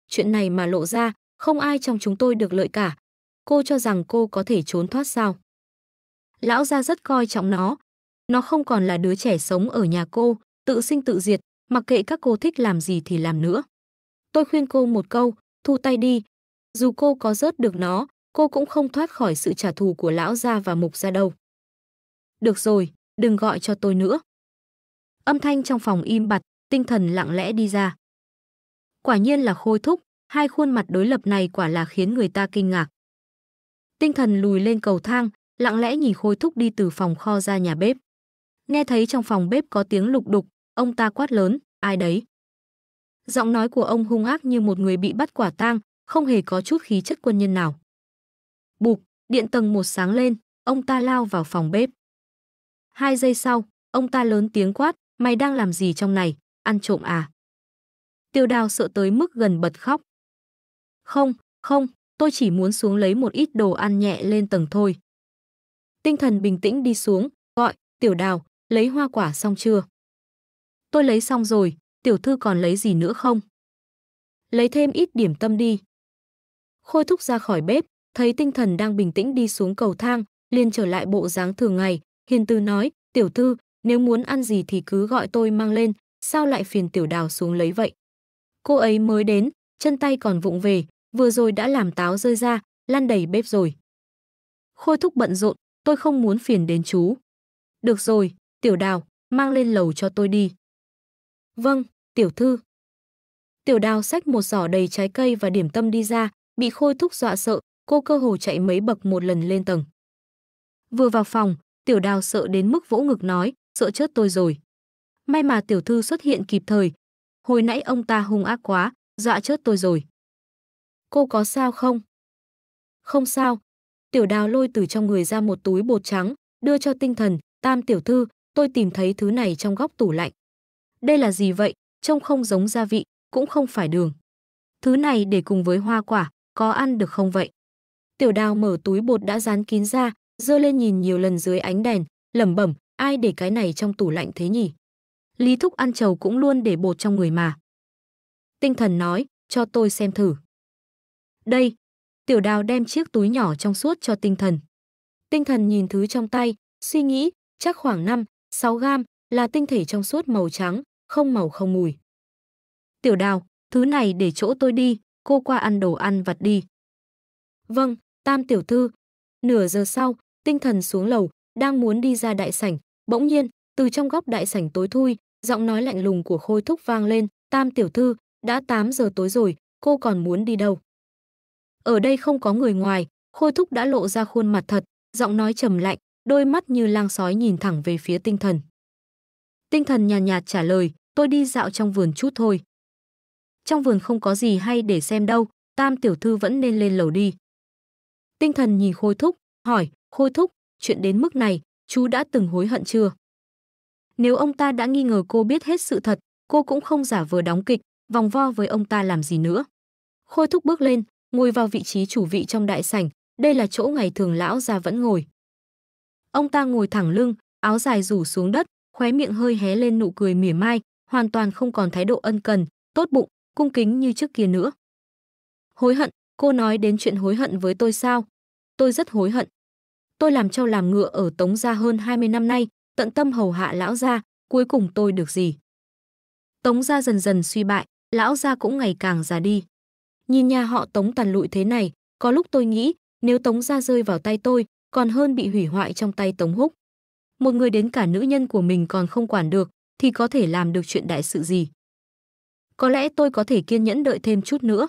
Chuyện này mà lộ ra, không ai trong chúng tôi được lợi cả. Cô cho rằng cô có thể trốn thoát sao? Lão gia rất coi trọng nó. Nó không còn là đứa trẻ sống ở nhà cô, tự sinh tự diệt, mặc kệ các cô thích làm gì thì làm nữa. Tôi khuyên cô một câu, thu tay đi. Dù cô có rớt được nó, cô cũng không thoát khỏi sự trả thù của lão gia và mục gia đâu. Được rồi, đừng gọi cho tôi nữa. Âm thanh trong phòng im bặt, tinh thần lặng lẽ đi ra. Quả nhiên là khôi thúc, hai khuôn mặt đối lập này quả là khiến người ta kinh ngạc. Tinh thần lùi lên cầu thang, lặng lẽ nhìn khôi thúc đi từ phòng kho ra nhà bếp. Nghe thấy trong phòng bếp có tiếng lục đục, ông ta quát lớn, ai đấy? Giọng nói của ông hung ác như một người bị bắt quả tang, không hề có chút khí chất quân nhân nào. Bụp, điện tầng một sáng lên, ông ta lao vào phòng bếp. Hai giây sau, ông ta lớn tiếng quát, mày đang làm gì trong này, ăn trộm à? Tiêu đào sợ tới mức gần bật khóc. Không, không, tôi chỉ muốn xuống lấy một ít đồ ăn nhẹ lên tầng thôi. Tinh thần bình tĩnh đi xuống, gọi, tiểu đào, lấy hoa quả xong chưa? Tôi lấy xong rồi, tiểu thư còn lấy gì nữa không? Lấy thêm ít điểm tâm đi. Khôi thúc ra khỏi bếp, thấy tinh thần đang bình tĩnh đi xuống cầu thang, liền trở lại bộ dáng thường ngày, hiền từ nói, tiểu thư, nếu muốn ăn gì thì cứ gọi tôi mang lên, sao lại phiền tiểu đào xuống lấy vậy? Cô ấy mới đến, chân tay còn vụng về, vừa rồi đã làm táo rơi ra, lăn đầy bếp rồi. Khôi thúc bận rộn, tôi không muốn phiền đến chú. Được rồi, tiểu đào, mang lên lầu cho tôi đi. Vâng, tiểu thư. Tiểu đào xách một giỏ đầy trái cây và điểm tâm đi ra, bị khôi thúc dọa sợ, cô cơ hồ chạy mấy bậc một lần lên tầng. Vừa vào phòng, tiểu đào sợ đến mức vỗ ngực nói, sợ chết tôi rồi. May mà tiểu thư xuất hiện kịp thời. Hồi nãy ông ta hung ác quá, dọa chết tôi rồi. Cô có sao không? Không sao. Tiểu đào lôi từ trong người ra một túi bột trắng, đưa cho tinh thần, tam tiểu thư, tôi tìm thấy thứ này trong góc tủ lạnh. Đây là gì vậy? Trông không giống gia vị, cũng không phải đường. Thứ này để cùng với hoa quả, có ăn được không vậy? Tiểu Đào mở túi bột đã dán kín ra, dơ lên nhìn nhiều lần dưới ánh đèn, lẩm bẩm, ai để cái này trong tủ lạnh thế nhỉ? Lý Thúc ăn trầu cũng luôn để bột trong người mà. Tinh thần nói, cho tôi xem thử. Đây, tiểu đào đem chiếc túi nhỏ trong suốt cho tinh thần. Tinh thần nhìn thứ trong tay, suy nghĩ, chắc khoảng 5, 6 gram là tinh thể trong suốt màu trắng, không màu không mùi. Tiểu đào, thứ này để chỗ tôi đi, cô qua ăn đồ ăn vặt đi. Vâng, Tam tiểu thư. Nửa giờ sau, tinh thần xuống lầu, đang muốn đi ra đại sảnh, bỗng nhiên, từ trong góc đại sảnh tối thui, giọng nói lạnh lùng của Khôi Thúc vang lên, "Tam tiểu thư, đã 8 giờ tối rồi, cô còn muốn đi đâu?" Ở đây không có người ngoài, Khôi Thúc đã lộ ra khuôn mặt thật, giọng nói trầm lạnh, đôi mắt như lang sói nhìn thẳng về phía tinh thần. Tinh thần nhàn nhạt, nhạt trả lời, tôi đi dạo trong vườn chút thôi. Trong vườn không có gì hay để xem đâu, tam tiểu thư vẫn nên lên lầu đi. Tinh thần nhìn Khôi Thúc, hỏi, Khôi Thúc, chuyện đến mức này, chú đã từng hối hận chưa? Nếu ông ta đã nghi ngờ cô biết hết sự thật, cô cũng không giả vờ đóng kịch, vòng vo với ông ta làm gì nữa. Khôi Thúc bước lên, ngồi vào vị trí chủ vị trong đại sảnh, đây là chỗ ngày thường lão già vẫn ngồi. Ông ta ngồi thẳng lưng, áo dài rủ xuống đất, khóe miệng hơi hé lên nụ cười mỉa mai, hoàn toàn không còn thái độ ân cần, tốt bụng, cung kính như trước kia nữa. Hối hận, cô nói đến chuyện hối hận với tôi sao? tôi rất hối hận. Tôi làm trâu làm ngựa ở Tống Gia hơn 20 năm nay, tận tâm hầu hạ lão gia, cuối cùng tôi được gì? Tống Gia dần dần suy bại, lão gia cũng ngày càng già đi. Nhìn nhà họ Tống tàn lụi thế này, có lúc tôi nghĩ, nếu Tống Gia rơi vào tay tôi, còn hơn bị hủy hoại trong tay Tống Húc. Một người đến cả nữ nhân của mình còn không quản được, thì có thể làm được chuyện đại sự gì? Có lẽ tôi có thể kiên nhẫn đợi thêm chút nữa.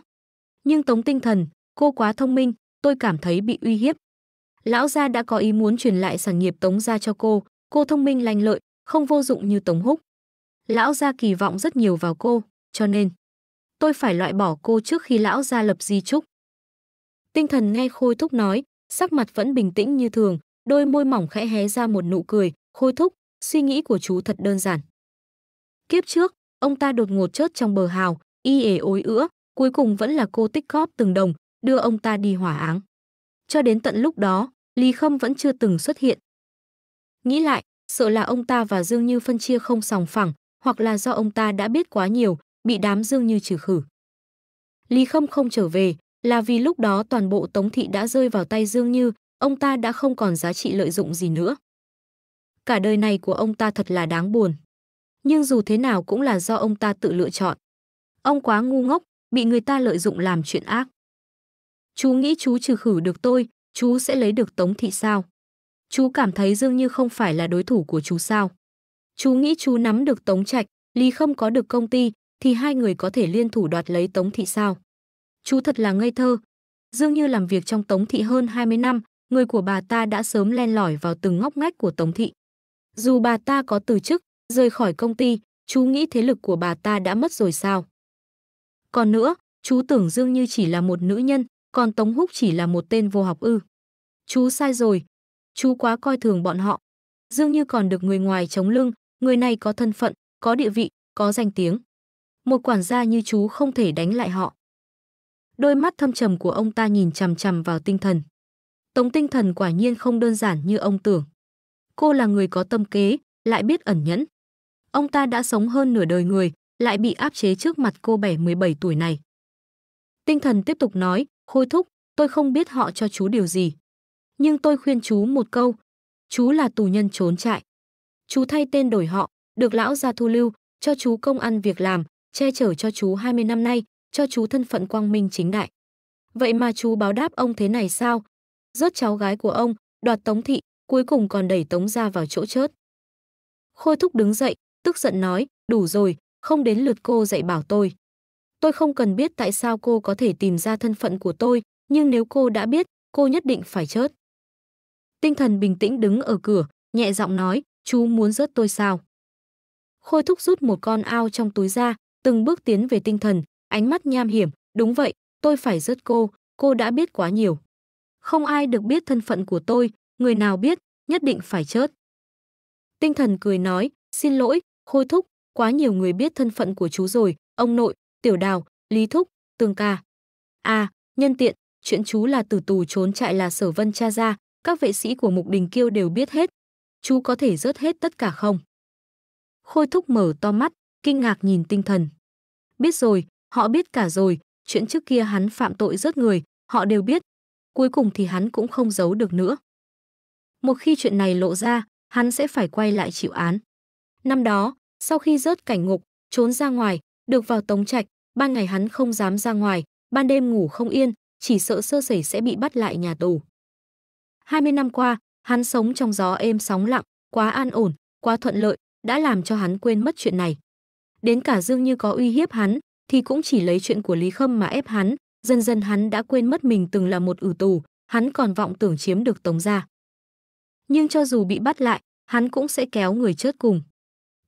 Nhưng Tống Tinh Thần, cô quá thông minh, tôi cảm thấy bị uy hiếp. Lão gia đã có ý muốn truyền lại sản nghiệp Tống gia cho cô, cô thông minh lanh lợi, không vô dụng như Tống Húc. Lão gia kỳ vọng rất nhiều vào cô, cho nên tôi phải loại bỏ cô trước khi lão gia lập di trúc. Tinh thần nghe Khôi Thúc nói, sắc mặt vẫn bình tĩnh như thường, đôi môi mỏng khẽ hé ra một nụ cười, Khôi Thúc, suy nghĩ của chú thật đơn giản. Kiếp trước, ông ta đột ngột chết trong bờ hào, y ế ối ữa, cuối cùng vẫn là cô tích góp từng đồng, đưa ông ta đi hỏa áng. Cho đến tận lúc đó, Lý Khâm vẫn chưa từng xuất hiện. Nghĩ lại, sợ là ông ta và Dương Như phân chia không sòng phẳng, hoặc là do ông ta đã biết quá nhiều, bị đám Dương Như trừ khử. Lý Khâm không trở về là vì lúc đó toàn bộ Tống Thị đã rơi vào tay Dương Như, ông ta đã không còn giá trị lợi dụng gì nữa. Cả đời này của ông ta thật là đáng buồn. Nhưng dù thế nào cũng là do ông ta tự lựa chọn. Ông quá ngu ngốc, bị người ta lợi dụng làm chuyện ác. Chú nghĩ chú trừ khử được tôi, chú sẽ lấy được Tống Thị sao? Chú cảm thấy Dương Như không phải là đối thủ của chú sao? Chú nghĩ chú nắm được Tống Trạch, Lý không có được công ty, thì hai người có thể liên thủ đoạt lấy Tống Thị sao? Chú thật là ngây thơ. Dương Như làm việc trong Tống Thị hơn 20 năm, người của bà ta đã sớm len lỏi vào từng ngóc ngách của Tống Thị. Dù bà ta có từ chức, rời khỏi công ty, chú nghĩ thế lực của bà ta đã mất rồi sao? Còn nữa, chú tưởng Dương Như chỉ là một nữ nhân, còn Tống Húc chỉ là một tên vô học ư. Chú sai rồi, chú quá coi thường bọn họ. Dương như còn được người ngoài chống lưng, người này có thân phận, có địa vị, có danh tiếng. Một quản gia như chú không thể đánh lại họ. Đôi mắt thâm trầm của ông ta nhìn chằm chằm vào tinh thần. Tống tinh thần quả nhiên không đơn giản như ông tưởng. Cô là người có tâm kế, lại biết ẩn nhẫn. Ông ta đã sống hơn nửa đời người, lại bị áp chế trước mặt cô bé 17 tuổi này. Tinh thần tiếp tục nói, Khôi thúc, tôi không biết họ cho chú điều gì. Nhưng tôi khuyên chú một câu, chú là tù nhân trốn trại. Chú thay tên đổi họ, được lão gia thu lưu, cho chú công ăn việc làm, che chở cho chú 20 năm nay, cho chú thân phận quang minh chính đại. Vậy mà chú báo đáp ông thế này sao? Rớt cháu gái của ông, đoạt tống thị, cuối cùng còn đẩy tống ra vào chỗ chớt. Khôi thúc đứng dậy, tức giận nói, đủ rồi, không đến lượt cô dạy bảo tôi. Tôi không cần biết tại sao cô có thể tìm ra thân phận của tôi, nhưng nếu cô đã biết, cô nhất định phải chết. Tinh thần bình tĩnh đứng ở cửa, nhẹ giọng nói, chú muốn rớt tôi sao? Khôi thúc rút một con ao trong túi ra, từng bước tiến về tinh thần, ánh mắt nham hiểm, đúng vậy, tôi phải rớt cô, cô đã biết quá nhiều. Không ai được biết thân phận của tôi, người nào biết, nhất định phải chết. Tinh thần cười nói, xin lỗi, khôi thúc, quá nhiều người biết thân phận của chú rồi, ông nội, Tiểu Đào, Lý Thúc, Tường Ca. À, nhân tiện, chuyện chú là từ tù trốn trại là Sở Vân cha ra, các vệ sĩ của Mục Đình Kiêu đều biết hết. Chú có thể rớt hết tất cả không? Khôi Thúc mở to mắt, kinh ngạc nhìn tinh thần. Biết rồi, họ biết cả rồi, chuyện trước kia hắn phạm tội rớt người, họ đều biết. Cuối cùng thì hắn cũng không giấu được nữa. Một khi chuyện này lộ ra, hắn sẽ phải quay lại chịu án. Năm đó, sau khi rớt cảnh ngục, trốn ra ngoài, được vào tống trạch, ban ngày hắn không dám ra ngoài, ban đêm ngủ không yên, chỉ sợ sơ sẩy sẽ bị bắt lại nhà tù. 20 năm qua, hắn sống trong gió êm sóng lặng, quá an ổn, quá thuận lợi, đã làm cho hắn quên mất chuyện này. Đến cả Dương Như có uy hiếp hắn, thì cũng chỉ lấy chuyện của Lý Khâm mà ép hắn, dần dần hắn đã quên mất mình từng là một ử tù, hắn còn vọng tưởng chiếm được Tống gia. Nhưng cho dù bị bắt lại, hắn cũng sẽ kéo người chết cùng.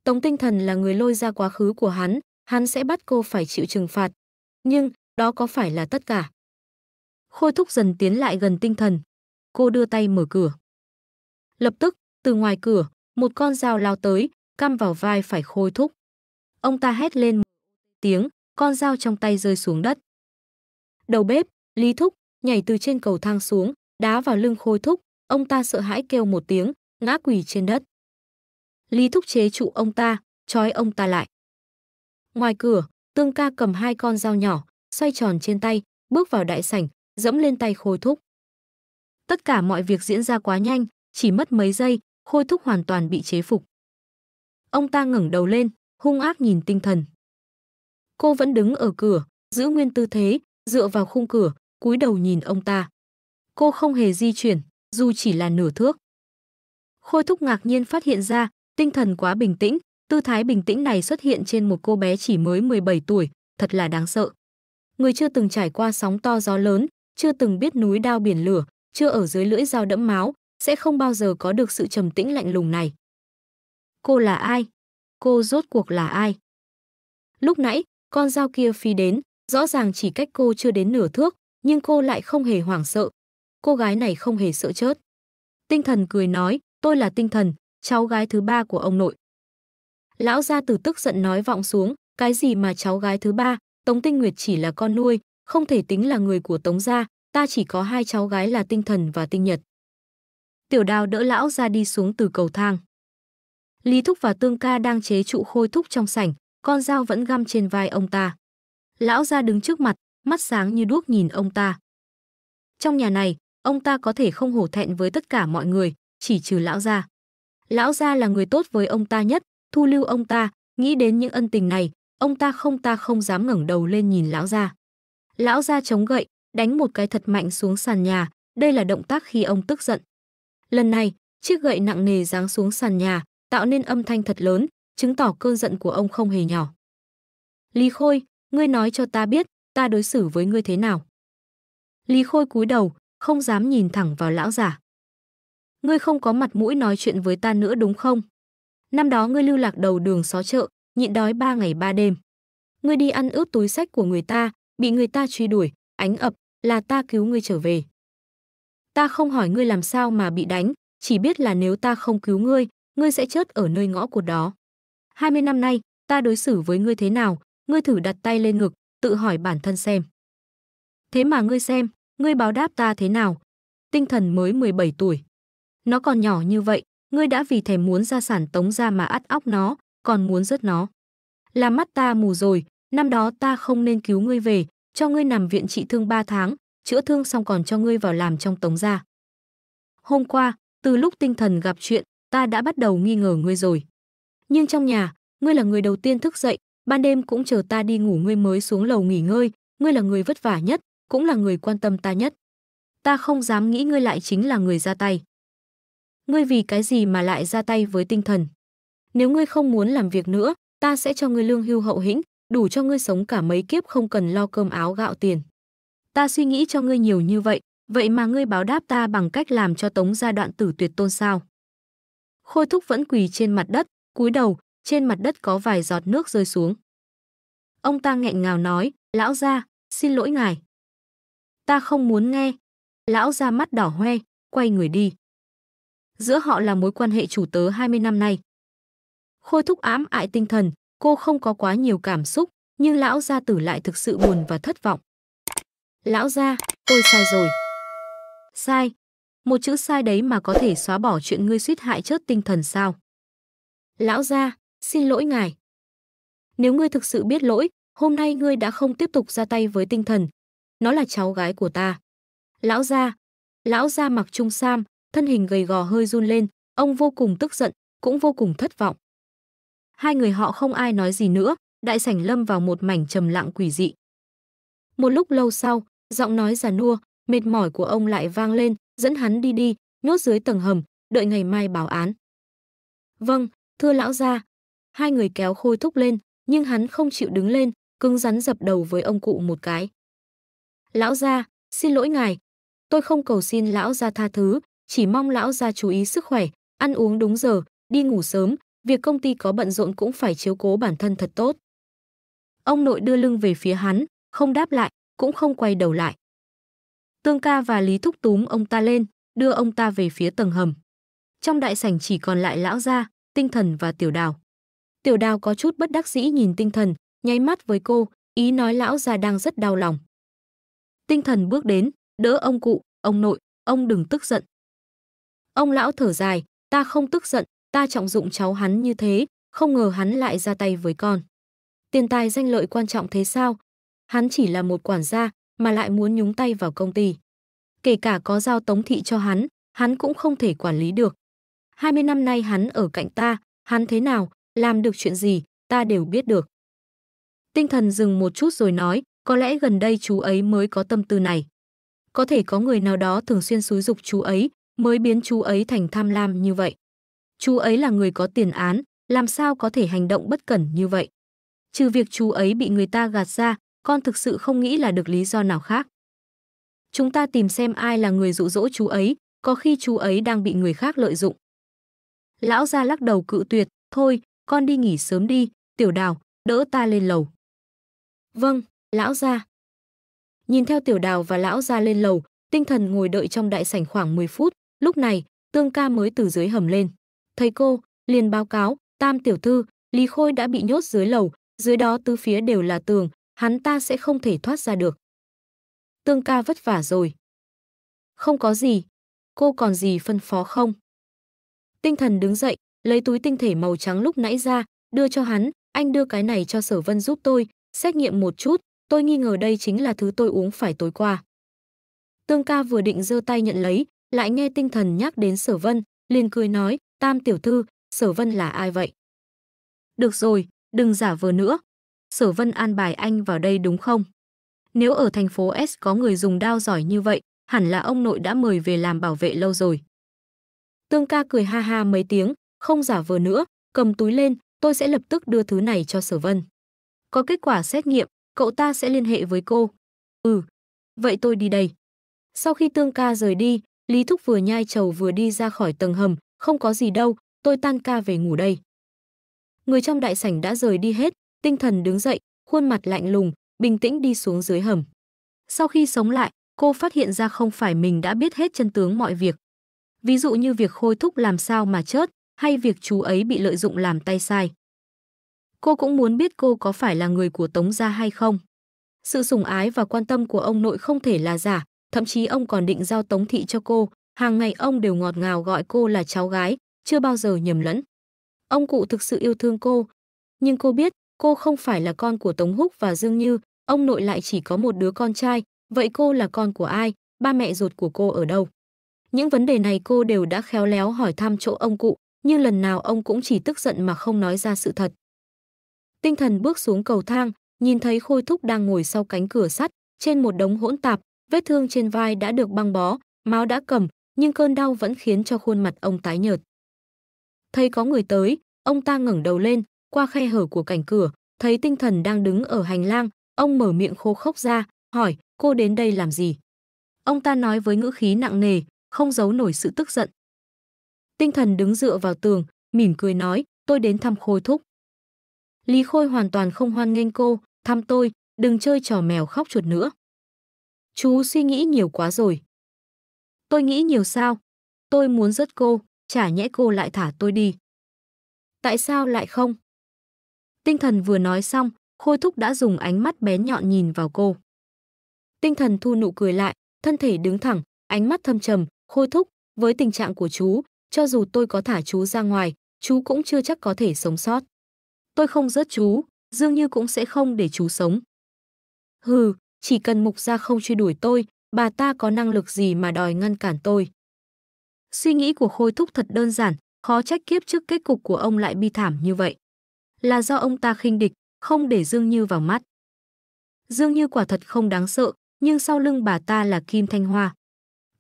Tống Tinh Thần là người lôi ra quá khứ của hắn, hắn sẽ bắt cô phải chịu trừng phạt. Nhưng, đó có phải là tất cả? Khôi thúc dần tiến lại gần tinh thần. Cô đưa tay mở cửa. Lập tức, từ ngoài cửa, một con dao lao tới, căm vào vai phải khôi thúc. Ông ta hét lên một tiếng, con dao trong tay rơi xuống đất. Đầu bếp, Lý Thúc, nhảy từ trên cầu thang xuống, đá vào lưng khôi thúc, ông ta sợ hãi kêu một tiếng, ngã quỳ trên đất. Lý Thúc chế trụ ông ta, trói ông ta lại. Ngoài cửa, Tương ca cầm hai con dao nhỏ, xoay tròn trên tay, bước vào đại sảnh, dẫm lên tay Khôi Thúc. Tất cả mọi việc diễn ra quá nhanh, chỉ mất mấy giây, Khôi Thúc hoàn toàn bị chế phục. Ông ta ngẩng đầu lên, hung ác nhìn tinh thần. Cô vẫn đứng ở cửa, giữ nguyên tư thế, dựa vào khung cửa, cúi đầu nhìn ông ta. Cô không hề di chuyển, dù chỉ là nửa thước. Khôi Thúc ngạc nhiên phát hiện ra, tinh thần quá bình tĩnh, Tư thái bình tĩnh này xuất hiện trên một cô bé chỉ mới 17 tuổi, thật là đáng sợ. Người chưa từng trải qua sóng to gió lớn, chưa từng biết núi đao biển lửa, chưa ở dưới lưỡi dao đẫm máu, sẽ không bao giờ có được sự trầm tĩnh lạnh lùng này. Cô là ai? Cô rốt cuộc là ai? Lúc nãy, con dao kia phi đến, rõ ràng chỉ cách cô chưa đến nửa thước, nhưng cô lại không hề hoảng sợ. Cô gái này không hề sợ chết. Tinh thần cười nói, tôi là tinh thần, cháu gái thứ ba của ông nội. Lão gia từ tức giận nói vọng xuống, cái gì mà cháu gái thứ ba, Tống Tinh Nguyệt chỉ là con nuôi, không thể tính là người của Tống gia, ta chỉ có hai cháu gái là Tinh Thần và Tinh Nhật. Tiểu Đào đỡ lão ra đi xuống từ cầu thang. Lý Thúc và Tương Ca đang chế trụ khôi thúc trong sảnh, con dao vẫn găm trên vai ông ta. Lão ra đứng trước mặt, mắt sáng như đuốc nhìn ông ta. Trong nhà này, ông ta có thể không hổ thẹn với tất cả mọi người, chỉ trừ lão ra. Lão ra là người tốt với ông ta nhất, thu lưu ông ta, nghĩ đến những ân tình này, ông ta không ta không dám ngẩng đầu lên nhìn lão gia. Lão gia chống gậy, đánh một cái thật mạnh xuống sàn nhà, đây là động tác khi ông tức giận. Lần này, chiếc gậy nặng nề giáng xuống sàn nhà, tạo nên âm thanh thật lớn, chứng tỏ cơn giận của ông không hề nhỏ. Lý Khôi, ngươi nói cho ta biết, ta đối xử với ngươi thế nào? Lý Khôi cúi đầu, không dám nhìn thẳng vào lão giả. Ngươi không có mặt mũi nói chuyện với ta nữa đúng không? Năm đó ngươi lưu lạc đầu đường xó chợ, nhịn đói ba ngày ba đêm. Ngươi đi ăn ướp túi sách của người ta, bị người ta truy đuổi, ánh ập, là ta cứu ngươi trở về. Ta không hỏi ngươi làm sao mà bị đánh, chỉ biết là nếu ta không cứu ngươi, ngươi sẽ chết ở nơi ngõ cụt đó. 20 năm nay, ta đối xử với ngươi thế nào, ngươi thử đặt tay lên ngực, tự hỏi bản thân xem. Thế mà ngươi xem, ngươi báo đáp ta thế nào? Tinh thần mới 17 tuổi. Nó còn nhỏ như vậy, ngươi đã vì thèm muốn gia sản tống ra mà ắt óc nó, còn muốn rớt nó. Là mắt ta mù rồi, năm đó ta không nên cứu ngươi về, cho ngươi nằm viện trị thương 3 tháng, chữa thương xong còn cho ngươi vào làm trong tống gia. Hôm qua, từ lúc tinh thần gặp chuyện, ta đã bắt đầu nghi ngờ ngươi rồi. Nhưng trong nhà, ngươi là người đầu tiên thức dậy, ban đêm cũng chờ ta đi ngủ ngươi mới xuống lầu nghỉ ngơi, ngươi là người vất vả nhất, cũng là người quan tâm ta nhất. Ta không dám nghĩ ngươi lại chính là người ra tay ngươi vì cái gì mà lại ra tay với tinh thần? Nếu ngươi không muốn làm việc nữa, ta sẽ cho ngươi lương hưu hậu hĩnh, đủ cho ngươi sống cả mấy kiếp không cần lo cơm áo gạo tiền. Ta suy nghĩ cho ngươi nhiều như vậy, vậy mà ngươi báo đáp ta bằng cách làm cho tống gia đoạn tử tuyệt tôn sao? Khôi thúc vẫn quỳ trên mặt đất, cúi đầu, trên mặt đất có vài giọt nước rơi xuống. Ông ta nghẹn ngào nói, lão gia, xin lỗi ngài. Ta không muốn nghe. Lão gia mắt đỏ hoe, quay người đi giữa họ là mối quan hệ chủ tớ 20 năm nay. Khôi thúc ám ại tinh thần, cô không có quá nhiều cảm xúc, nhưng lão gia tử lại thực sự buồn và thất vọng. Lão gia, tôi sai rồi. Sai. Một chữ sai đấy mà có thể xóa bỏ chuyện ngươi suýt hại chết tinh thần sao? Lão gia, xin lỗi ngài. Nếu ngươi thực sự biết lỗi, hôm nay ngươi đã không tiếp tục ra tay với tinh thần. Nó là cháu gái của ta. Lão gia, lão gia mặc trung sam, thân hình gầy gò hơi run lên, ông vô cùng tức giận, cũng vô cùng thất vọng. Hai người họ không ai nói gì nữa, đại sảnh lâm vào một mảnh trầm lặng quỷ dị. Một lúc lâu sau, giọng nói già nua, mệt mỏi của ông lại vang lên, dẫn hắn đi đi, nhốt dưới tầng hầm, đợi ngày mai báo án. Vâng, thưa lão gia. Hai người kéo khôi thúc lên, nhưng hắn không chịu đứng lên, cứng rắn dập đầu với ông cụ một cái. Lão gia, xin lỗi ngài, tôi không cầu xin lão gia tha thứ, chỉ mong lão gia chú ý sức khỏe, ăn uống đúng giờ, đi ngủ sớm, việc công ty có bận rộn cũng phải chiếu cố bản thân thật tốt. Ông nội đưa lưng về phía hắn, không đáp lại, cũng không quay đầu lại. Tương ca và Lý Thúc túm ông ta lên, đưa ông ta về phía tầng hầm. Trong đại sảnh chỉ còn lại lão gia, tinh thần và tiểu đào. Tiểu đào có chút bất đắc dĩ nhìn tinh thần, nháy mắt với cô, ý nói lão gia đang rất đau lòng. Tinh thần bước đến, đỡ ông cụ, ông nội, ông đừng tức giận, Ông lão thở dài, ta không tức giận, ta trọng dụng cháu hắn như thế, không ngờ hắn lại ra tay với con. Tiền tài danh lợi quan trọng thế sao? Hắn chỉ là một quản gia, mà lại muốn nhúng tay vào công ty. Kể cả có giao tống thị cho hắn, hắn cũng không thể quản lý được. 20 năm nay hắn ở cạnh ta, hắn thế nào, làm được chuyện gì, ta đều biết được. Tinh thần dừng một chút rồi nói, có lẽ gần đây chú ấy mới có tâm tư này. Có thể có người nào đó thường xuyên xúi dục chú ấy, mới biến chú ấy thành tham lam như vậy. Chú ấy là người có tiền án, làm sao có thể hành động bất cẩn như vậy. Trừ việc chú ấy bị người ta gạt ra, con thực sự không nghĩ là được lý do nào khác. Chúng ta tìm xem ai là người dụ dỗ chú ấy, có khi chú ấy đang bị người khác lợi dụng. Lão ra lắc đầu cự tuyệt, thôi, con đi nghỉ sớm đi, tiểu đào, đỡ ta lên lầu. Vâng, lão ra. Nhìn theo tiểu đào và lão ra lên lầu, tinh thần ngồi đợi trong đại sảnh khoảng 10 phút, Lúc này, Tương ca mới từ dưới hầm lên. Thấy cô, liền báo cáo, Tam tiểu thư, Lý Khôi đã bị nhốt dưới lầu, dưới đó tứ phía đều là tường, hắn ta sẽ không thể thoát ra được. Tương ca vất vả rồi. Không có gì, cô còn gì phân phó không? Tinh thần đứng dậy, lấy túi tinh thể màu trắng lúc nãy ra, đưa cho hắn, anh đưa cái này cho sở vân giúp tôi, xét nghiệm một chút, tôi nghi ngờ đây chính là thứ tôi uống phải tối qua. Tương ca vừa định giơ tay nhận lấy, lại nghe tinh thần nhắc đến sở vân, liền cười nói, tam tiểu thư, sở vân là ai vậy? Được rồi, đừng giả vờ nữa. Sở vân an bài anh vào đây đúng không? Nếu ở thành phố S có người dùng đao giỏi như vậy, hẳn là ông nội đã mời về làm bảo vệ lâu rồi. Tương ca cười ha ha mấy tiếng, không giả vờ nữa, cầm túi lên, tôi sẽ lập tức đưa thứ này cho sở vân. Có kết quả xét nghiệm, cậu ta sẽ liên hệ với cô. Ừ, vậy tôi đi đây. Sau khi Tương ca rời đi, Lý Thúc vừa nhai trầu vừa đi ra khỏi tầng hầm, không có gì đâu, tôi tan ca về ngủ đây. Người trong đại sảnh đã rời đi hết, tinh thần đứng dậy, khuôn mặt lạnh lùng, bình tĩnh đi xuống dưới hầm. Sau khi sống lại, cô phát hiện ra không phải mình đã biết hết chân tướng mọi việc. Ví dụ như việc khôi thúc làm sao mà chết, hay việc chú ấy bị lợi dụng làm tay sai. Cô cũng muốn biết cô có phải là người của Tống gia hay không. Sự sủng ái và quan tâm của ông nội không thể là giả, thậm chí ông còn định giao Tống Thị cho cô, hàng ngày ông đều ngọt ngào gọi cô là cháu gái, chưa bao giờ nhầm lẫn. Ông cụ thực sự yêu thương cô, nhưng cô biết cô không phải là con của Tống Húc và Dương Như, ông nội lại chỉ có một đứa con trai, vậy cô là con của ai, ba mẹ ruột của cô ở đâu? Những vấn đề này cô đều đã khéo léo hỏi thăm chỗ ông cụ, nhưng lần nào ông cũng chỉ tức giận mà không nói ra sự thật. Tinh thần bước xuống cầu thang, nhìn thấy Khôi Thúc đang ngồi sau cánh cửa sắt, trên một đống hỗn tạp, Vết thương trên vai đã được băng bó, máu đã cầm, nhưng cơn đau vẫn khiến cho khuôn mặt ông tái nhợt. Thấy có người tới, ông ta ngẩng đầu lên, qua khe hở của cảnh cửa, thấy tinh thần đang đứng ở hành lang, ông mở miệng khô khốc ra, hỏi, cô đến đây làm gì? Ông ta nói với ngữ khí nặng nề, không giấu nổi sự tức giận. Tinh thần đứng dựa vào tường, mỉm cười nói, tôi đến thăm Khôi Thúc. Lý Khôi hoàn toàn không hoan nghênh cô, thăm tôi, đừng chơi trò mèo khóc chuột nữa. Chú suy nghĩ nhiều quá rồi. Tôi nghĩ nhiều sao? Tôi muốn rớt cô, chả nhẽ cô lại thả tôi đi. Tại sao lại không? Tinh thần vừa nói xong, Khôi Thúc đã dùng ánh mắt bé nhọn nhìn vào cô. Tinh thần thu nụ cười lại, thân thể đứng thẳng, ánh mắt thâm trầm, Khôi Thúc, với tình trạng của chú, cho dù tôi có thả chú ra ngoài, chú cũng chưa chắc có thể sống sót. Tôi không rớt chú, dường như cũng sẽ không để chú sống. Hừ, chỉ cần mục gia không truy đuổi tôi, bà ta có năng lực gì mà đòi ngăn cản tôi. Suy nghĩ của Khôi Thúc thật đơn giản, khó trách kiếp trước kết cục của ông lại bi thảm như vậy. Là do ông ta khinh địch, không để Dương Như vào mắt. Dương Như quả thật không đáng sợ, nhưng sau lưng bà ta là Kim Thanh Hoa.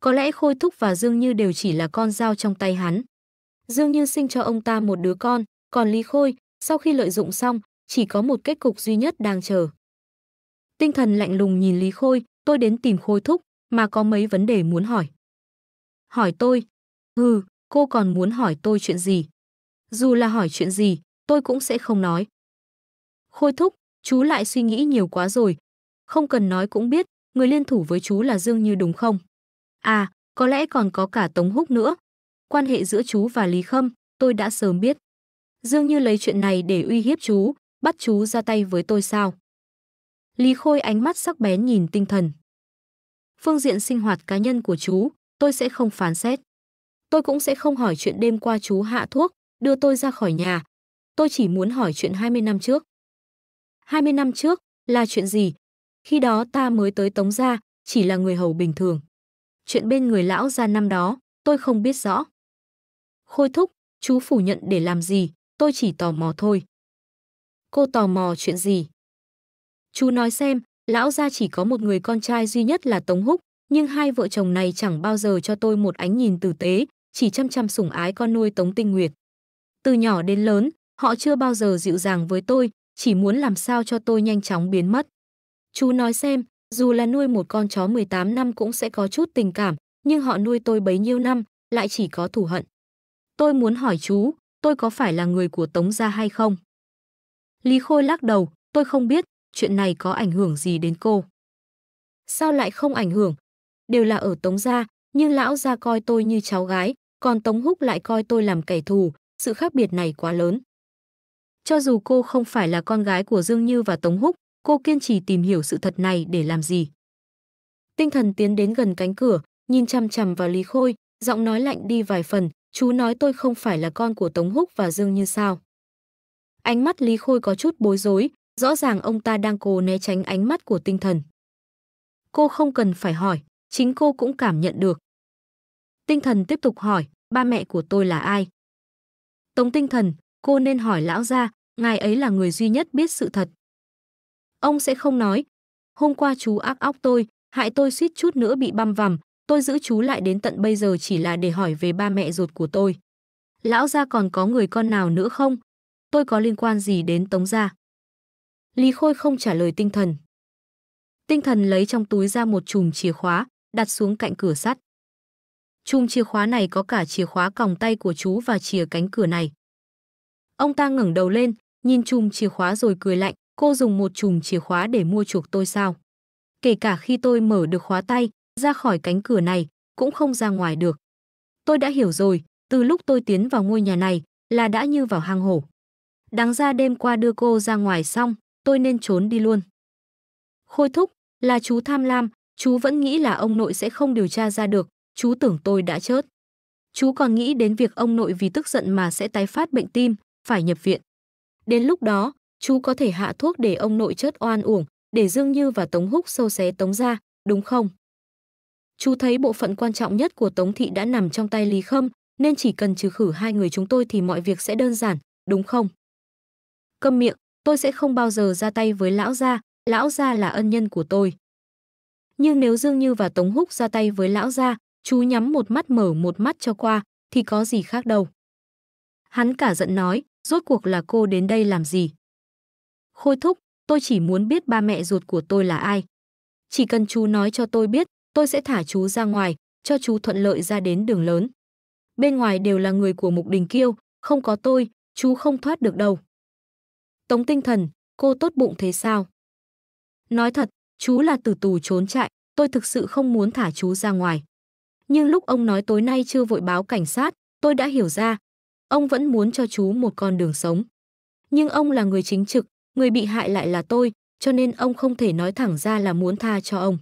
Có lẽ Khôi Thúc và Dương Như đều chỉ là con dao trong tay hắn. Dương Như sinh cho ông ta một đứa con, còn Lý Khôi, sau khi lợi dụng xong, chỉ có một kết cục duy nhất đang chờ. Tinh thần lạnh lùng nhìn Lý Khôi, tôi đến tìm Khôi Thúc, mà có mấy vấn đề muốn hỏi. Hỏi tôi? Hừ, cô còn muốn hỏi tôi chuyện gì? Dù là hỏi chuyện gì, tôi cũng sẽ không nói. Khôi Thúc, chú lại suy nghĩ nhiều quá rồi. Không cần nói cũng biết, người liên thủ với chú là Dương Như đúng không? À, có lẽ còn có cả Tống Húc nữa. Quan hệ giữa chú và Lý Khâm, tôi đã sớm biết. Dương Như lấy chuyện này để uy hiếp chú, bắt chú ra tay với tôi sao? Lý Khôi ánh mắt sắc bén nhìn tinh thần. Phương diện sinh hoạt cá nhân của chú, tôi sẽ không phán xét. Tôi cũng sẽ không hỏi chuyện đêm qua chú hạ thuốc, đưa tôi ra khỏi nhà. Tôi chỉ muốn hỏi chuyện 20 năm trước. 20 năm trước là chuyện gì? Khi đó ta mới tới Tống Gia, chỉ là người hầu bình thường. Chuyện bên người lão gia năm đó, tôi không biết rõ. Khôi thúc, chú phủ nhận để làm gì, tôi chỉ tò mò thôi. Cô tò mò chuyện gì? Chú nói xem, lão gia chỉ có một người con trai duy nhất là Tống Húc, nhưng hai vợ chồng này chẳng bao giờ cho tôi một ánh nhìn tử tế, chỉ chăm chăm sủng ái con nuôi Tống Tinh Nguyệt. Từ nhỏ đến lớn, họ chưa bao giờ dịu dàng với tôi, chỉ muốn làm sao cho tôi nhanh chóng biến mất. Chú nói xem, dù là nuôi một con chó 18 năm cũng sẽ có chút tình cảm, nhưng họ nuôi tôi bấy nhiêu năm, lại chỉ có thù hận. Tôi muốn hỏi chú, tôi có phải là người của Tống gia hay không? Lý Khôi lắc đầu, tôi không biết, chuyện này có ảnh hưởng gì đến cô? Sao lại không ảnh hưởng? Đều là ở Tống Gia, nhưng lão gia coi tôi như cháu gái, còn Tống Húc lại coi tôi làm kẻ thù, sự khác biệt này quá lớn. Cho dù cô không phải là con gái của Dương Như và Tống Húc, cô kiên trì tìm hiểu sự thật này để làm gì. Tinh thần tiến đến gần cánh cửa, nhìn chăm chằm vào Lý Khôi, giọng nói lạnh đi vài phần, chú nói tôi không phải là con của Tống Húc và Dương Như sao. Ánh mắt Lý Khôi có chút bối rối, Rõ ràng ông ta đang cố né tránh ánh mắt của tinh thần. Cô không cần phải hỏi, chính cô cũng cảm nhận được. Tinh thần tiếp tục hỏi, ba mẹ của tôi là ai? Tống tinh thần, cô nên hỏi lão ra, ngài ấy là người duy nhất biết sự thật. Ông sẽ không nói, hôm qua chú ác óc tôi, hại tôi suýt chút nữa bị băm vằm, tôi giữ chú lại đến tận bây giờ chỉ là để hỏi về ba mẹ ruột của tôi. Lão gia còn có người con nào nữa không? Tôi có liên quan gì đến Tống gia? Lý Khôi không trả lời tinh thần. Tinh thần lấy trong túi ra một chùm chìa khóa, đặt xuống cạnh cửa sắt. Chùm chìa khóa này có cả chìa khóa còng tay của chú và chìa cánh cửa này. Ông ta ngẩng đầu lên, nhìn chùm chìa khóa rồi cười lạnh, cô dùng một chùm chìa khóa để mua chuộc tôi sao? Kể cả khi tôi mở được khóa tay, ra khỏi cánh cửa này, cũng không ra ngoài được. Tôi đã hiểu rồi, từ lúc tôi tiến vào ngôi nhà này, là đã như vào hang hổ. Đáng ra đêm qua đưa cô ra ngoài xong, tôi nên trốn đi luôn. Khôi thúc, là chú tham lam, chú vẫn nghĩ là ông nội sẽ không điều tra ra được, chú tưởng tôi đã chết. Chú còn nghĩ đến việc ông nội vì tức giận mà sẽ tái phát bệnh tim, phải nhập viện. Đến lúc đó, chú có thể hạ thuốc để ông nội chết oan uổng, để Dương Như và Tống Húc sâu xé Tống ra, đúng không? Chú thấy bộ phận quan trọng nhất của Tống Thị đã nằm trong tay Lý Khâm, nên chỉ cần trừ khử hai người chúng tôi thì mọi việc sẽ đơn giản, đúng không? Câm miệng, tôi sẽ không bao giờ ra tay với lão gia, lão gia là ân nhân của tôi. Nhưng nếu Dương Như và Tống Húc ra tay với lão gia, chú nhắm một mắt mở một mắt cho qua, thì có gì khác đâu. Hắn cả giận nói, rốt cuộc là cô đến đây làm gì? Khôi thúc, tôi chỉ muốn biết ba mẹ ruột của tôi là ai. Chỉ cần chú nói cho tôi biết, tôi sẽ thả chú ra ngoài, cho chú thuận lợi ra đến đường lớn. Bên ngoài đều là người của Mục Đình Kiêu, không có tôi, chú không thoát được đâu. Tống tinh thần, cô tốt bụng thế sao? Nói thật, chú là từ tù trốn chạy tôi thực sự không muốn thả chú ra ngoài. Nhưng lúc ông nói tối nay chưa vội báo cảnh sát, tôi đã hiểu ra. Ông vẫn muốn cho chú một con đường sống. Nhưng ông là người chính trực, người bị hại lại là tôi, cho nên ông không thể nói thẳng ra là muốn tha cho ông.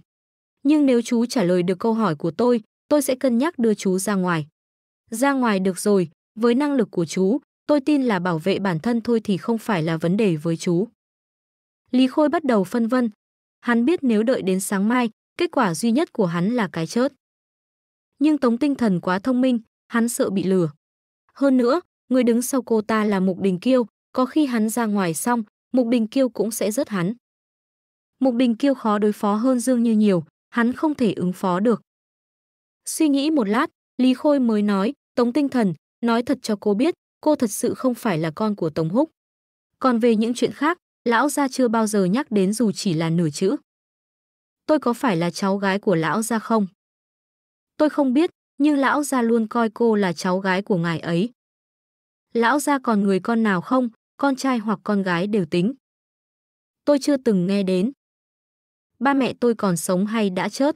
Nhưng nếu chú trả lời được câu hỏi của tôi, tôi sẽ cân nhắc đưa chú ra ngoài. Ra ngoài được rồi, với năng lực của chú, Tôi tin là bảo vệ bản thân thôi thì không phải là vấn đề với chú. Lý Khôi bắt đầu phân vân. Hắn biết nếu đợi đến sáng mai, kết quả duy nhất của hắn là cái chết. Nhưng Tống Tinh Thần quá thông minh, hắn sợ bị lừa. Hơn nữa, người đứng sau cô ta là Mục Đình Kiêu, có khi hắn ra ngoài xong, Mục Đình Kiêu cũng sẽ rớt hắn. Mục Đình Kiêu khó đối phó hơn Dương Như nhiều, hắn không thể ứng phó được. Suy nghĩ một lát, Lý Khôi mới nói, Tống Tinh Thần, nói thật cho cô biết, cô thật sự không phải là con của Tống Húc. Còn về những chuyện khác, lão gia chưa bao giờ nhắc đến dù chỉ là nửa chữ. Tôi có phải là cháu gái của lão gia không? Tôi không biết, nhưng lão gia luôn coi cô là cháu gái của ngài ấy. Lão gia còn người con nào không, con trai hoặc con gái đều tính. Tôi chưa từng nghe đến. Ba mẹ tôi còn sống hay đã chết?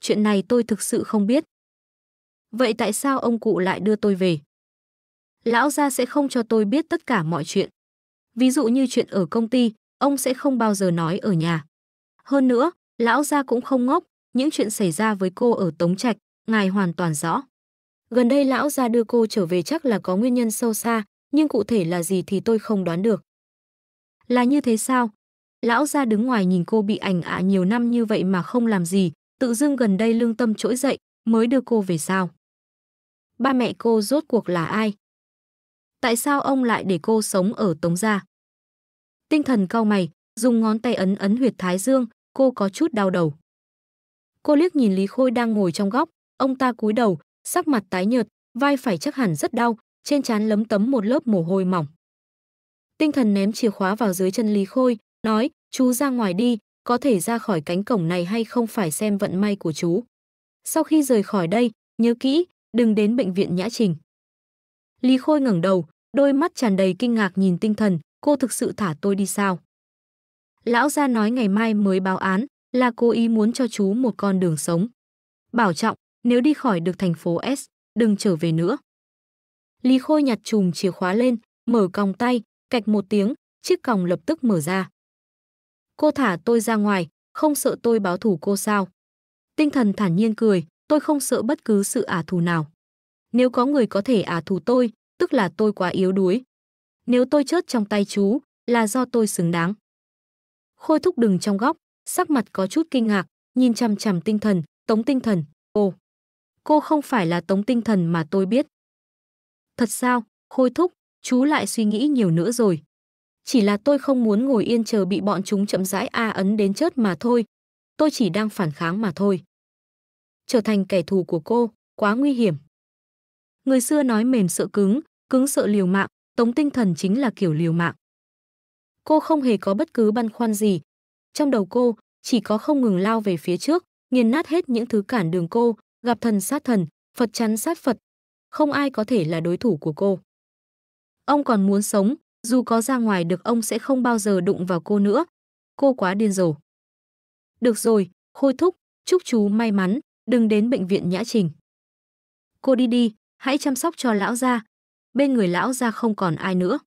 Chuyện này tôi thực sự không biết. Vậy tại sao ông cụ lại đưa tôi về? lão gia sẽ không cho tôi biết tất cả mọi chuyện. Ví dụ như chuyện ở công ty, ông sẽ không bao giờ nói ở nhà. Hơn nữa, lão gia cũng không ngốc, những chuyện xảy ra với cô ở Tống Trạch, ngài hoàn toàn rõ. Gần đây lão gia đưa cô trở về chắc là có nguyên nhân sâu xa, nhưng cụ thể là gì thì tôi không đoán được. Là như thế sao? Lão gia đứng ngoài nhìn cô bị ảnh ạ nhiều năm như vậy mà không làm gì, tự dưng gần đây lương tâm trỗi dậy, mới đưa cô về sao? Ba mẹ cô rốt cuộc là ai? tại sao ông lại để cô sống ở Tống Gia? Tinh thần cao mày, dùng ngón tay ấn ấn huyệt thái dương, cô có chút đau đầu. Cô liếc nhìn Lý Khôi đang ngồi trong góc, ông ta cúi đầu, sắc mặt tái nhợt, vai phải chắc hẳn rất đau, trên trán lấm tấm một lớp mồ hôi mỏng. Tinh thần ném chìa khóa vào dưới chân Lý Khôi, nói, chú ra ngoài đi, có thể ra khỏi cánh cổng này hay không phải xem vận may của chú. Sau khi rời khỏi đây, nhớ kỹ, đừng đến bệnh viện Nhã Trình. Lý Khôi ngẩng đầu, đôi mắt tràn đầy kinh ngạc nhìn tinh thần, cô thực sự thả tôi đi sao? Lão gia nói ngày mai mới báo án, là cô ý muốn cho chú một con đường sống. Bảo trọng, nếu đi khỏi được thành phố S, đừng trở về nữa. Lý Khôi nhặt chùm chìa khóa lên, mở còng tay, cạch một tiếng, chiếc còng lập tức mở ra. Cô thả tôi ra ngoài, không sợ tôi báo thủ cô sao? Tinh thần thản nhiên cười, tôi không sợ bất cứ sự ả thù nào. Nếu có người có thể ả thù tôi, tức là tôi quá yếu đuối. Nếu tôi chết trong tay chú, là do tôi xứng đáng. Khôi thúc đừng trong góc, sắc mặt có chút kinh ngạc, nhìn chằm chằm tinh thần, tống tinh thần, ồ. Cô không phải là tống tinh thần mà tôi biết. Thật sao, khôi thúc, chú lại suy nghĩ nhiều nữa rồi. Chỉ là tôi không muốn ngồi yên chờ bị bọn chúng chậm rãi a ấn đến chết mà thôi. Tôi chỉ đang phản kháng mà thôi. Trở thành kẻ thù của cô, quá nguy hiểm. Người xưa nói mềm sợ cứng, cứng sợ liều mạng, tống tinh thần chính là kiểu liều mạng. Cô không hề có bất cứ băn khoăn gì. Trong đầu cô, chỉ có không ngừng lao về phía trước, nghiền nát hết những thứ cản đường cô, gặp thần sát thần, Phật chắn sát Phật. Không ai có thể là đối thủ của cô. Ông còn muốn sống, dù có ra ngoài được ông sẽ không bao giờ đụng vào cô nữa. Cô quá điên rồ. Được rồi, khôi thúc, chúc chú may mắn, đừng đến bệnh viện nhã trình. Cô đi đi, hãy chăm sóc cho lão gia, bên người lão ra không còn ai nữa.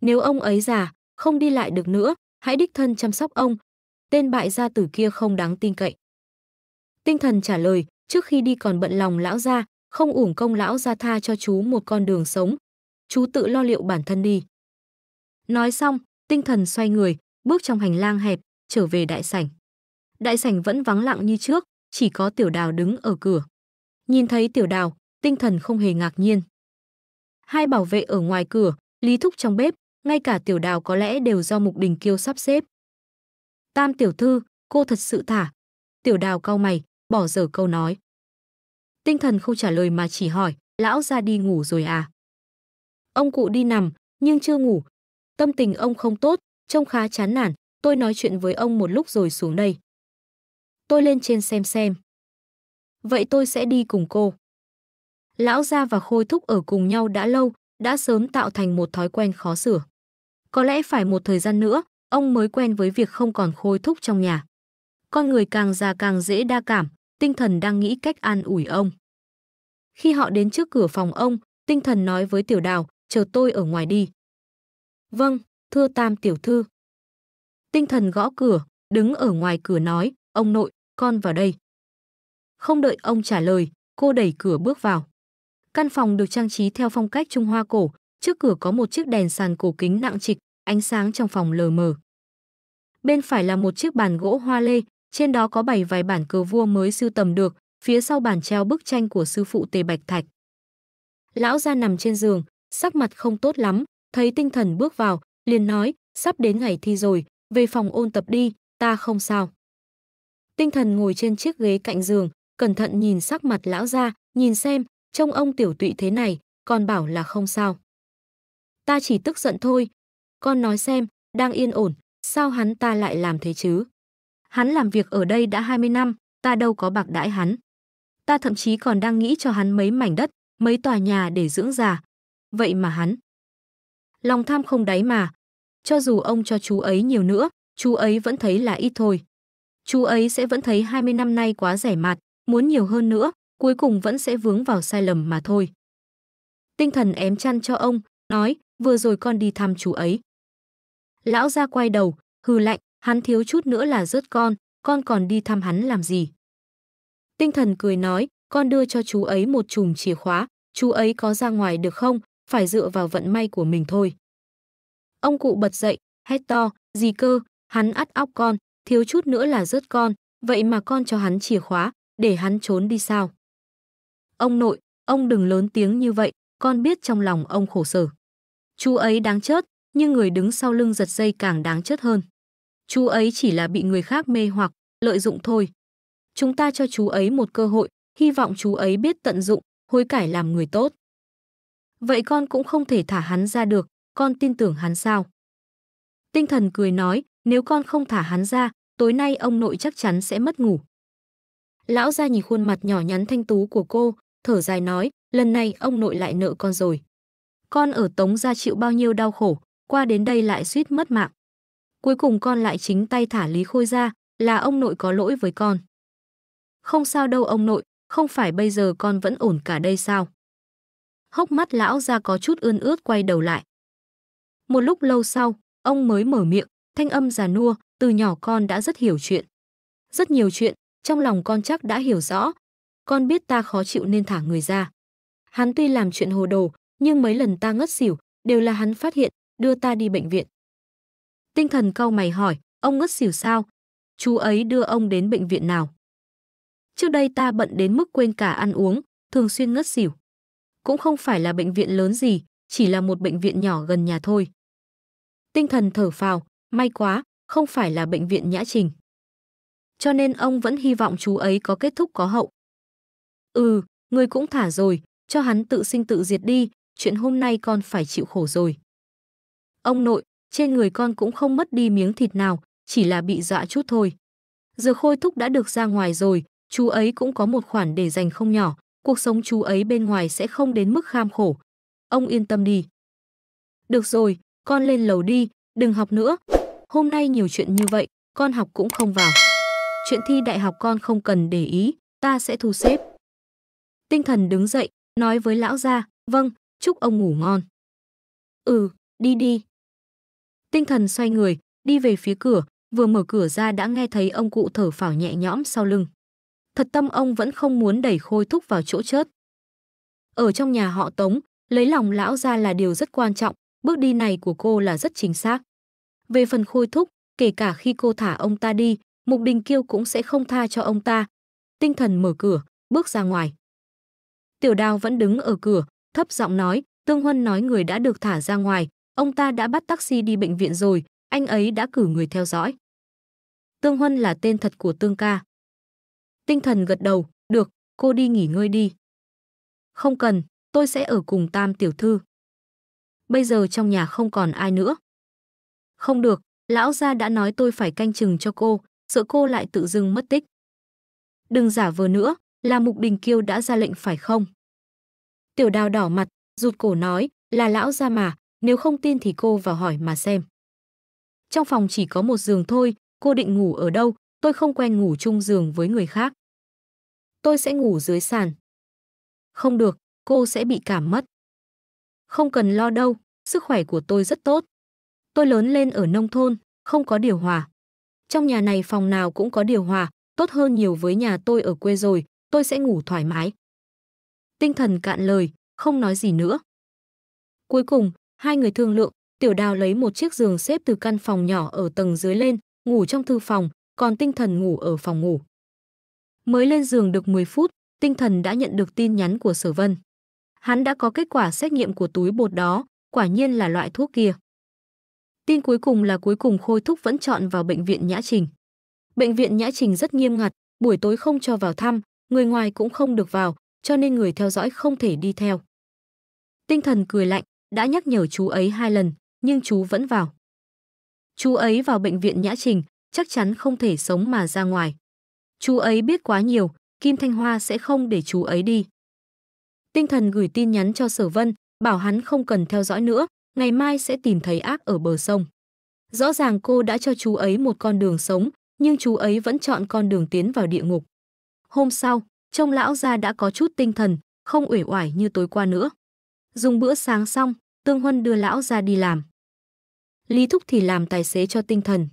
Nếu ông ấy già, không đi lại được nữa, hãy đích thân chăm sóc ông. Tên bại gia tử kia không đáng tin cậy. Tinh thần trả lời, trước khi đi còn bận lòng lão ra, không uổng công lão ra tha cho chú một con đường sống. Chú tự lo liệu bản thân đi. Nói xong, tinh thần xoay người, bước trong hành lang hẹp, trở về đại sảnh. Đại sảnh vẫn vắng lặng như trước, chỉ có tiểu đào đứng ở cửa. Nhìn thấy tiểu đào, tinh thần không hề ngạc nhiên hai bảo vệ ở ngoài cửa, Lý Thúc trong bếp, ngay cả tiểu đào có lẽ đều do Mục Đình Kiêu sắp xếp. Tam tiểu thư, cô thật sự thả. Tiểu đào cau mày, bỏ dở câu nói. Tinh thần không trả lời mà chỉ hỏi, lão ra đi ngủ rồi à? Ông cụ đi nằm, nhưng chưa ngủ. Tâm tình ông không tốt, trông khá chán nản, tôi nói chuyện với ông một lúc rồi xuống đây. Tôi lên trên xem xem. Vậy tôi sẽ đi cùng cô lão gia và khôi thúc ở cùng nhau đã lâu, đã sớm tạo thành một thói quen khó sửa. Có lẽ phải một thời gian nữa, ông mới quen với việc không còn khôi thúc trong nhà. Con người càng già càng dễ đa cảm, tinh thần đang nghĩ cách an ủi ông. Khi họ đến trước cửa phòng ông, tinh thần nói với tiểu đào, chờ tôi ở ngoài đi. Vâng, thưa tam tiểu thư. Tinh thần gõ cửa, đứng ở ngoài cửa nói, ông nội, con vào đây. Không đợi ông trả lời, cô đẩy cửa bước vào. Căn phòng được trang trí theo phong cách Trung Hoa cổ, trước cửa có một chiếc đèn sàn cổ kính nặng trịch, ánh sáng trong phòng lờ mờ. Bên phải là một chiếc bàn gỗ hoa lê, trên đó có bảy vài bản cờ vua mới sưu tầm được, phía sau bàn treo bức tranh của sư phụ Tề Bạch Thạch. Lão gia nằm trên giường, sắc mặt không tốt lắm, thấy tinh thần bước vào, liền nói, sắp đến ngày thi rồi, về phòng ôn tập đi, ta không sao. Tinh thần ngồi trên chiếc ghế cạnh giường, cẩn thận nhìn sắc mặt lão gia, nhìn xem Trông ông tiểu tụy thế này, còn bảo là không sao. Ta chỉ tức giận thôi. Con nói xem, đang yên ổn, sao hắn ta lại làm thế chứ? Hắn làm việc ở đây đã 20 năm, ta đâu có bạc đãi hắn. Ta thậm chí còn đang nghĩ cho hắn mấy mảnh đất, mấy tòa nhà để dưỡng già. Vậy mà hắn. Lòng tham không đáy mà. Cho dù ông cho chú ấy nhiều nữa, chú ấy vẫn thấy là ít thôi. Chú ấy sẽ vẫn thấy 20 năm nay quá rẻ mạt, muốn nhiều hơn nữa, cuối cùng vẫn sẽ vướng vào sai lầm mà thôi. Tinh thần ém chăn cho ông, nói, vừa rồi con đi thăm chú ấy. Lão ra quay đầu, hừ lạnh, hắn thiếu chút nữa là rớt con, con còn đi thăm hắn làm gì. Tinh thần cười nói, con đưa cho chú ấy một chùm chìa khóa, chú ấy có ra ngoài được không, phải dựa vào vận may của mình thôi. Ông cụ bật dậy, hét to, gì cơ, hắn ắt óc con, thiếu chút nữa là rớt con, vậy mà con cho hắn chìa khóa, để hắn trốn đi sao. Ông nội, ông đừng lớn tiếng như vậy, con biết trong lòng ông khổ sở. Chú ấy đáng chết, nhưng người đứng sau lưng giật dây càng đáng chết hơn. Chú ấy chỉ là bị người khác mê hoặc, lợi dụng thôi. Chúng ta cho chú ấy một cơ hội, hy vọng chú ấy biết tận dụng, hối cải làm người tốt. Vậy con cũng không thể thả hắn ra được, con tin tưởng hắn sao? Tinh thần cười nói, nếu con không thả hắn ra, tối nay ông nội chắc chắn sẽ mất ngủ. Lão ra nhìn khuôn mặt nhỏ nhắn thanh tú của cô, thở dài nói, lần này ông nội lại nợ con rồi. Con ở Tống gia chịu bao nhiêu đau khổ, qua đến đây lại suýt mất mạng. Cuối cùng con lại chính tay thả Lý Khôi ra, là ông nội có lỗi với con. Không sao đâu ông nội, không phải bây giờ con vẫn ổn cả đây sao? Hốc mắt lão ra có chút ươn ướt quay đầu lại. Một lúc lâu sau, ông mới mở miệng, thanh âm già nua, từ nhỏ con đã rất hiểu chuyện. Rất nhiều chuyện, trong lòng con chắc đã hiểu rõ, con biết ta khó chịu nên thả người ra. Hắn tuy làm chuyện hồ đồ, nhưng mấy lần ta ngất xỉu, đều là hắn phát hiện, đưa ta đi bệnh viện. Tinh thần cau mày hỏi, ông ngất xỉu sao? Chú ấy đưa ông đến bệnh viện nào? Trước đây ta bận đến mức quên cả ăn uống, thường xuyên ngất xỉu. Cũng không phải là bệnh viện lớn gì, chỉ là một bệnh viện nhỏ gần nhà thôi. Tinh thần thở phào, may quá, không phải là bệnh viện nhã trình. Cho nên ông vẫn hy vọng chú ấy có kết thúc có hậu. Ừ, ngươi cũng thả rồi, cho hắn tự sinh tự diệt đi, chuyện hôm nay con phải chịu khổ rồi. Ông nội, trên người con cũng không mất đi miếng thịt nào, chỉ là bị dọa chút thôi. Giờ khôi thúc đã được ra ngoài rồi, chú ấy cũng có một khoản để dành không nhỏ, cuộc sống chú ấy bên ngoài sẽ không đến mức kham khổ. Ông yên tâm đi. Được rồi, con lên lầu đi, đừng học nữa. Hôm nay nhiều chuyện như vậy, con học cũng không vào. Chuyện thi đại học con không cần để ý, ta sẽ thu xếp tinh thần đứng dậy, nói với lão gia, "Vâng, chúc ông ngủ ngon." "Ừ, đi đi." Tinh thần xoay người, đi về phía cửa, vừa mở cửa ra đã nghe thấy ông cụ thở phào nhẹ nhõm sau lưng. Thật tâm ông vẫn không muốn đẩy Khôi Thúc vào chỗ chết. Ở trong nhà họ Tống, lấy lòng lão gia là điều rất quan trọng, bước đi này của cô là rất chính xác. Về phần Khôi Thúc, kể cả khi cô thả ông ta đi, Mục Đình Kiêu cũng sẽ không tha cho ông ta. Tinh thần mở cửa, bước ra ngoài. Tiểu đào vẫn đứng ở cửa, thấp giọng nói, Tương Huân nói người đã được thả ra ngoài, ông ta đã bắt taxi đi bệnh viện rồi, anh ấy đã cử người theo dõi. Tương Huân là tên thật của Tương ca. Tinh thần gật đầu, được, cô đi nghỉ ngơi đi. Không cần, tôi sẽ ở cùng Tam Tiểu Thư. Bây giờ trong nhà không còn ai nữa. Không được, lão gia đã nói tôi phải canh chừng cho cô, sợ cô lại tự dưng mất tích. Đừng giả vờ nữa, là Mục Đình Kiêu đã ra lệnh phải không? Tiểu đào đỏ mặt, rụt cổ nói, là lão ra mà, nếu không tin thì cô vào hỏi mà xem. Trong phòng chỉ có một giường thôi, cô định ngủ ở đâu, tôi không quen ngủ chung giường với người khác. Tôi sẽ ngủ dưới sàn. Không được, cô sẽ bị cảm mất. Không cần lo đâu, sức khỏe của tôi rất tốt. Tôi lớn lên ở nông thôn, không có điều hòa. Trong nhà này phòng nào cũng có điều hòa, tốt hơn nhiều với nhà tôi ở quê rồi, tôi sẽ ngủ thoải mái. Tinh thần cạn lời, không nói gì nữa. Cuối cùng, hai người thương lượng, Tiểu Đào lấy một chiếc giường xếp từ căn phòng nhỏ ở tầng dưới lên, ngủ trong thư phòng, còn tinh thần ngủ ở phòng ngủ. Mới lên giường được 10 phút, tinh thần đã nhận được tin nhắn của Sở Vân. Hắn đã có kết quả xét nghiệm của túi bột đó, quả nhiên là loại thuốc kia. Tin cuối cùng là cuối cùng Khôi Thúc vẫn chọn vào bệnh viện Nhã Trình. Bệnh viện Nhã Trình rất nghiêm ngặt, buổi tối không cho vào thăm, người ngoài cũng không được vào, cho nên người theo dõi không thể đi theo. Tinh thần cười lạnh, đã nhắc nhở chú ấy hai lần, nhưng chú vẫn vào. Chú ấy vào bệnh viện Nhã Trình, chắc chắn không thể sống mà ra ngoài. Chú ấy biết quá nhiều, Kim Thanh Hoa sẽ không để chú ấy đi. Tinh thần gửi tin nhắn cho Sở Vân, bảo hắn không cần theo dõi nữa, ngày mai sẽ tìm thấy ác ở bờ sông. Rõ ràng cô đã cho chú ấy một con đường sống, nhưng chú ấy vẫn chọn con đường tiến vào địa ngục. Hôm sau, trông lão gia đã có chút tinh thần, không uể oải như tối qua nữa. Dùng bữa sáng xong, Tương Huân đưa lão gia đi làm. Lý Thúc thì làm tài xế cho tinh thần.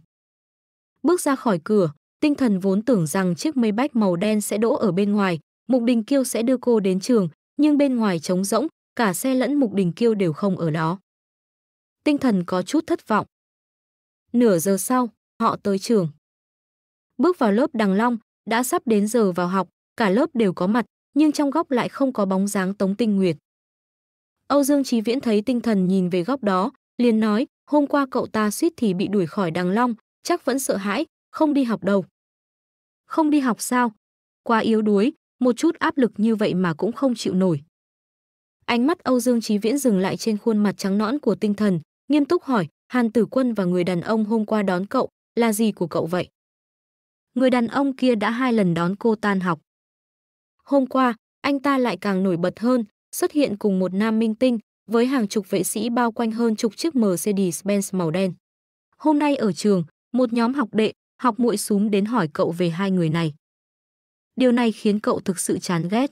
Bước ra khỏi cửa, tinh thần vốn tưởng rằng chiếc mây bách màu đen sẽ đỗ ở bên ngoài, Mục Đình Kiêu sẽ đưa cô đến trường, nhưng bên ngoài trống rỗng, cả xe lẫn Mục Đình Kiêu đều không ở đó. Tinh thần có chút thất vọng. Nửa giờ sau, họ tới trường. Bước vào lớp đằng long, đã sắp đến giờ vào học, cả lớp đều có mặt, nhưng trong góc lại không có bóng dáng Tống Tinh Nguyệt. Âu Dương Chí Viễn thấy tinh thần nhìn về góc đó, liền nói, hôm qua cậu ta suýt thì bị đuổi khỏi Đằng Long, chắc vẫn sợ hãi, không đi học đâu. Không đi học sao? Quá yếu đuối, một chút áp lực như vậy mà cũng không chịu nổi. Ánh mắt Âu Dương Chí Viễn dừng lại trên khuôn mặt trắng nõn của tinh thần, nghiêm túc hỏi, Hàn Tử Quân và người đàn ông hôm qua đón cậu, là gì của cậu vậy? người đàn ông kia đã hai lần đón cô tan học. Hôm qua, anh ta lại càng nổi bật hơn, xuất hiện cùng một nam minh tinh, với hàng chục vệ sĩ bao quanh hơn chục chiếc Mercedes-Benz màu đen. Hôm nay ở trường, một nhóm học đệ, học muội súm đến hỏi cậu về hai người này. Điều này khiến cậu thực sự chán ghét.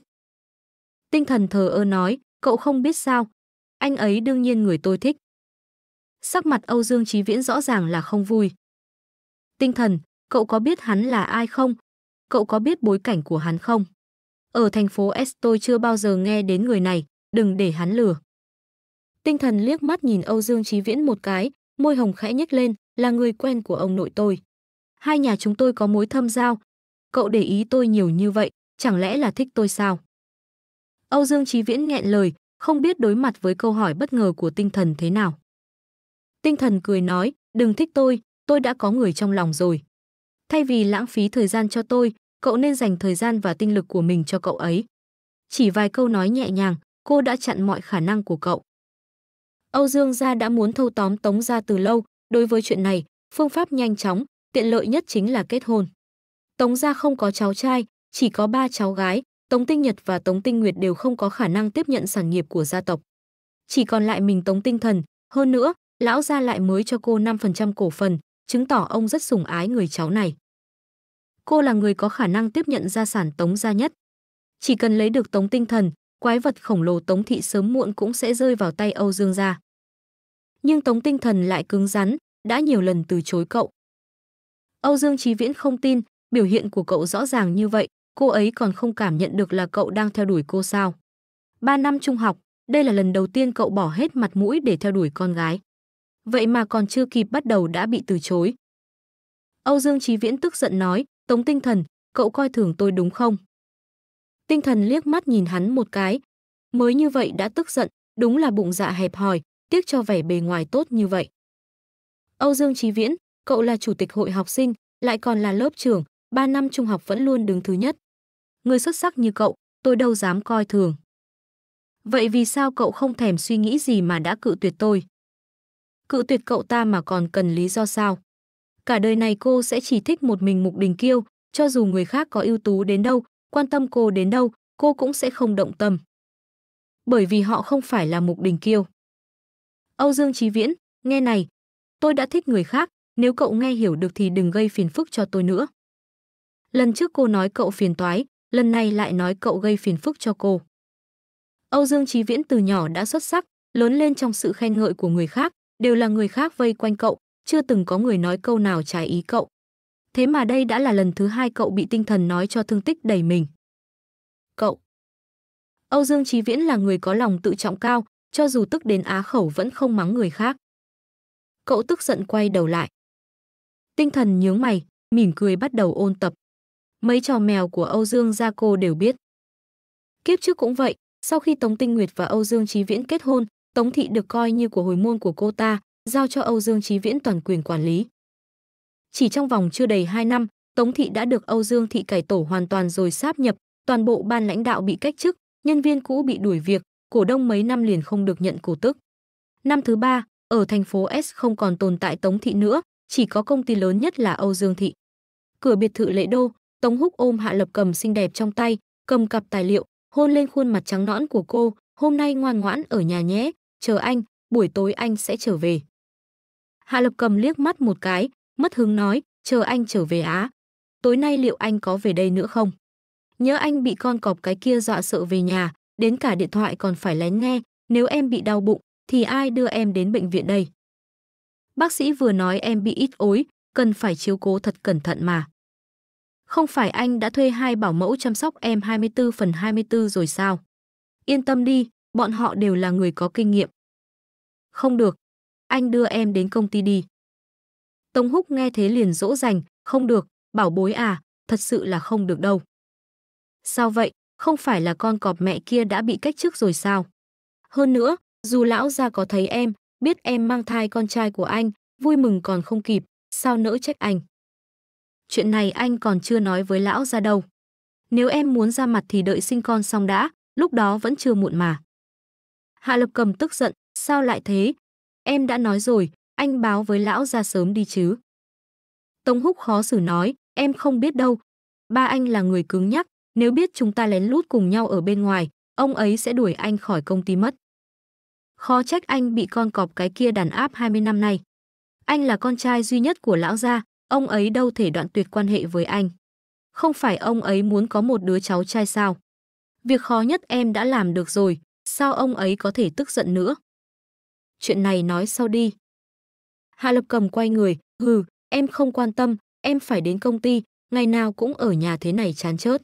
Tinh thần thờ ơ nói, cậu không biết sao, anh ấy đương nhiên người tôi thích. Sắc mặt Âu Dương Chí Viễn rõ ràng là không vui. Tinh thần, Cậu có biết hắn là ai không? Cậu có biết bối cảnh của hắn không? Ở thành phố S tôi chưa bao giờ nghe đến người này, đừng để hắn lừa. Tinh thần liếc mắt nhìn Âu Dương Chí Viễn một cái, môi hồng khẽ nhếch lên, là người quen của ông nội tôi. Hai nhà chúng tôi có mối thâm giao. Cậu để ý tôi nhiều như vậy, chẳng lẽ là thích tôi sao? Âu Dương Chí Viễn nghẹn lời, không biết đối mặt với câu hỏi bất ngờ của tinh thần thế nào. Tinh thần cười nói, đừng thích tôi, tôi đã có người trong lòng rồi. Thay vì lãng phí thời gian cho tôi, cậu nên dành thời gian và tinh lực của mình cho cậu ấy. Chỉ vài câu nói nhẹ nhàng, cô đã chặn mọi khả năng của cậu. Âu Dương Gia đã muốn thâu tóm Tống Gia từ lâu, đối với chuyện này, phương pháp nhanh chóng, tiện lợi nhất chính là kết hôn. Tống Gia không có cháu trai, chỉ có ba cháu gái, Tống Tinh Nhật và Tống Tinh Nguyệt đều không có khả năng tiếp nhận sản nghiệp của gia tộc. Chỉ còn lại mình Tống Tinh Thần, hơn nữa, lão gia lại mới cho cô 5% cổ phần, chứng tỏ ông rất sủng ái người cháu này. Cô là người có khả năng tiếp nhận gia sản Tống gia nhất. Chỉ cần lấy được Tống tinh thần, quái vật khổng lồ Tống thị sớm muộn cũng sẽ rơi vào tay Âu Dương gia. Nhưng Tống tinh thần lại cứng rắn, đã nhiều lần từ chối cậu. Âu Dương Chí Viễn không tin, biểu hiện của cậu rõ ràng như vậy, cô ấy còn không cảm nhận được là cậu đang theo đuổi cô sao. Ba năm trung học, đây là lần đầu tiên cậu bỏ hết mặt mũi để theo đuổi con gái vậy mà còn chưa kịp bắt đầu đã bị từ chối. Âu Dương Chí Viễn tức giận nói, Tống Tinh Thần, cậu coi thường tôi đúng không? Tinh Thần liếc mắt nhìn hắn một cái, mới như vậy đã tức giận, đúng là bụng dạ hẹp hòi, tiếc cho vẻ bề ngoài tốt như vậy. Âu Dương Chí Viễn, cậu là chủ tịch hội học sinh, lại còn là lớp trưởng, 3 năm trung học vẫn luôn đứng thứ nhất. Người xuất sắc như cậu, tôi đâu dám coi thường. Vậy vì sao cậu không thèm suy nghĩ gì mà đã cự tuyệt tôi? cự tuyệt cậu ta mà còn cần lý do sao? Cả đời này cô sẽ chỉ thích một mình Mục Đình Kiêu, cho dù người khác có ưu tú đến đâu, quan tâm cô đến đâu, cô cũng sẽ không động tâm. Bởi vì họ không phải là Mục Đình Kiêu. Âu Dương Chí Viễn, nghe này, tôi đã thích người khác, nếu cậu nghe hiểu được thì đừng gây phiền phức cho tôi nữa. Lần trước cô nói cậu phiền toái, lần này lại nói cậu gây phiền phức cho cô. Âu Dương Chí Viễn từ nhỏ đã xuất sắc, lớn lên trong sự khen ngợi của người khác, đều là người khác vây quanh cậu, chưa từng có người nói câu nào trái ý cậu. Thế mà đây đã là lần thứ hai cậu bị tinh thần nói cho thương tích đầy mình. Cậu Âu Dương Chí Viễn là người có lòng tự trọng cao, cho dù tức đến á khẩu vẫn không mắng người khác. Cậu tức giận quay đầu lại. Tinh thần nhướng mày, mỉm cười bắt đầu ôn tập. Mấy trò mèo của Âu Dương gia cô đều biết. Kiếp trước cũng vậy, sau khi Tống Tinh Nguyệt và Âu Dương Chí Viễn kết hôn, Tống thị được coi như của hồi môn của cô ta, giao cho Âu Dương Chí Viễn toàn quyền quản lý. Chỉ trong vòng chưa đầy 2 năm, Tống thị đã được Âu Dương thị cải tổ hoàn toàn rồi sáp nhập, toàn bộ ban lãnh đạo bị cách chức, nhân viên cũ bị đuổi việc, cổ đông mấy năm liền không được nhận cổ tức. Năm thứ ba, ở thành phố S không còn tồn tại Tống thị nữa, chỉ có công ty lớn nhất là Âu Dương thị. Cửa biệt thự Lệ Đô, Tống Húc ôm Hạ Lập cầm xinh đẹp trong tay, cầm cặp tài liệu, hôn lên khuôn mặt trắng nõn của cô, "Hôm nay ngoan ngoãn ở nhà nhé, chờ anh, buổi tối anh sẽ trở về. Hạ Lập cầm liếc mắt một cái, mất hứng nói, chờ anh trở về á. Tối nay liệu anh có về đây nữa không? Nhớ anh bị con cọp cái kia dọa sợ về nhà, đến cả điện thoại còn phải lén nghe, nếu em bị đau bụng thì ai đưa em đến bệnh viện đây? Bác sĩ vừa nói em bị ít ối, cần phải chiếu cố thật cẩn thận mà. Không phải anh đã thuê hai bảo mẫu chăm sóc em 24 phần 24 rồi sao? Yên tâm đi, bọn họ đều là người có kinh nghiệm. Không được. Anh đưa em đến công ty đi. Tông Húc nghe thế liền dỗ dành. Không được, bảo bối à, thật sự là không được đâu. Sao vậy? Không phải là con cọp mẹ kia đã bị cách chức rồi sao? Hơn nữa, dù lão gia có thấy em, biết em mang thai con trai của anh, vui mừng còn không kịp, sao nỡ trách anh? Chuyện này anh còn chưa nói với lão gia đâu. Nếu em muốn ra mặt thì đợi sinh con xong đã, lúc đó vẫn chưa muộn mà. Hạ Lập Cầm tức giận, sao lại thế? Em đã nói rồi, anh báo với lão ra sớm đi chứ. Tống Húc khó xử nói, em không biết đâu. Ba anh là người cứng nhắc, nếu biết chúng ta lén lút cùng nhau ở bên ngoài, ông ấy sẽ đuổi anh khỏi công ty mất. Khó trách anh bị con cọp cái kia đàn áp 20 năm nay. Anh là con trai duy nhất của lão gia, ông ấy đâu thể đoạn tuyệt quan hệ với anh. Không phải ông ấy muốn có một đứa cháu trai sao? Việc khó nhất em đã làm được rồi, sao ông ấy có thể tức giận nữa? chuyện này nói sau đi. Hạ Lập cầm quay người, hừ, em không quan tâm, em phải đến công ty, ngày nào cũng ở nhà thế này chán chớt.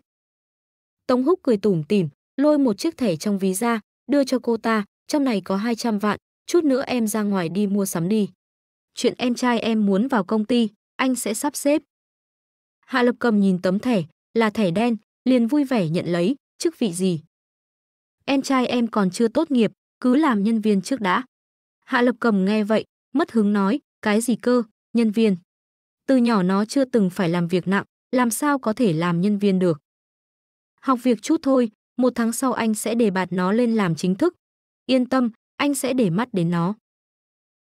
Tống Húc cười tủm tỉm, lôi một chiếc thẻ trong ví ra, đưa cho cô ta, trong này có 200 vạn, chút nữa em ra ngoài đi mua sắm đi. Chuyện em trai em muốn vào công ty, anh sẽ sắp xếp. Hạ Lập cầm nhìn tấm thẻ, là thẻ đen, liền vui vẻ nhận lấy, chức vị gì. Em trai em còn chưa tốt nghiệp, cứ làm nhân viên trước đã. Hạ Lập Cầm nghe vậy, mất hứng nói, cái gì cơ, nhân viên. Từ nhỏ nó chưa từng phải làm việc nặng, làm sao có thể làm nhân viên được. Học việc chút thôi, một tháng sau anh sẽ đề bạt nó lên làm chính thức. Yên tâm, anh sẽ để mắt đến nó.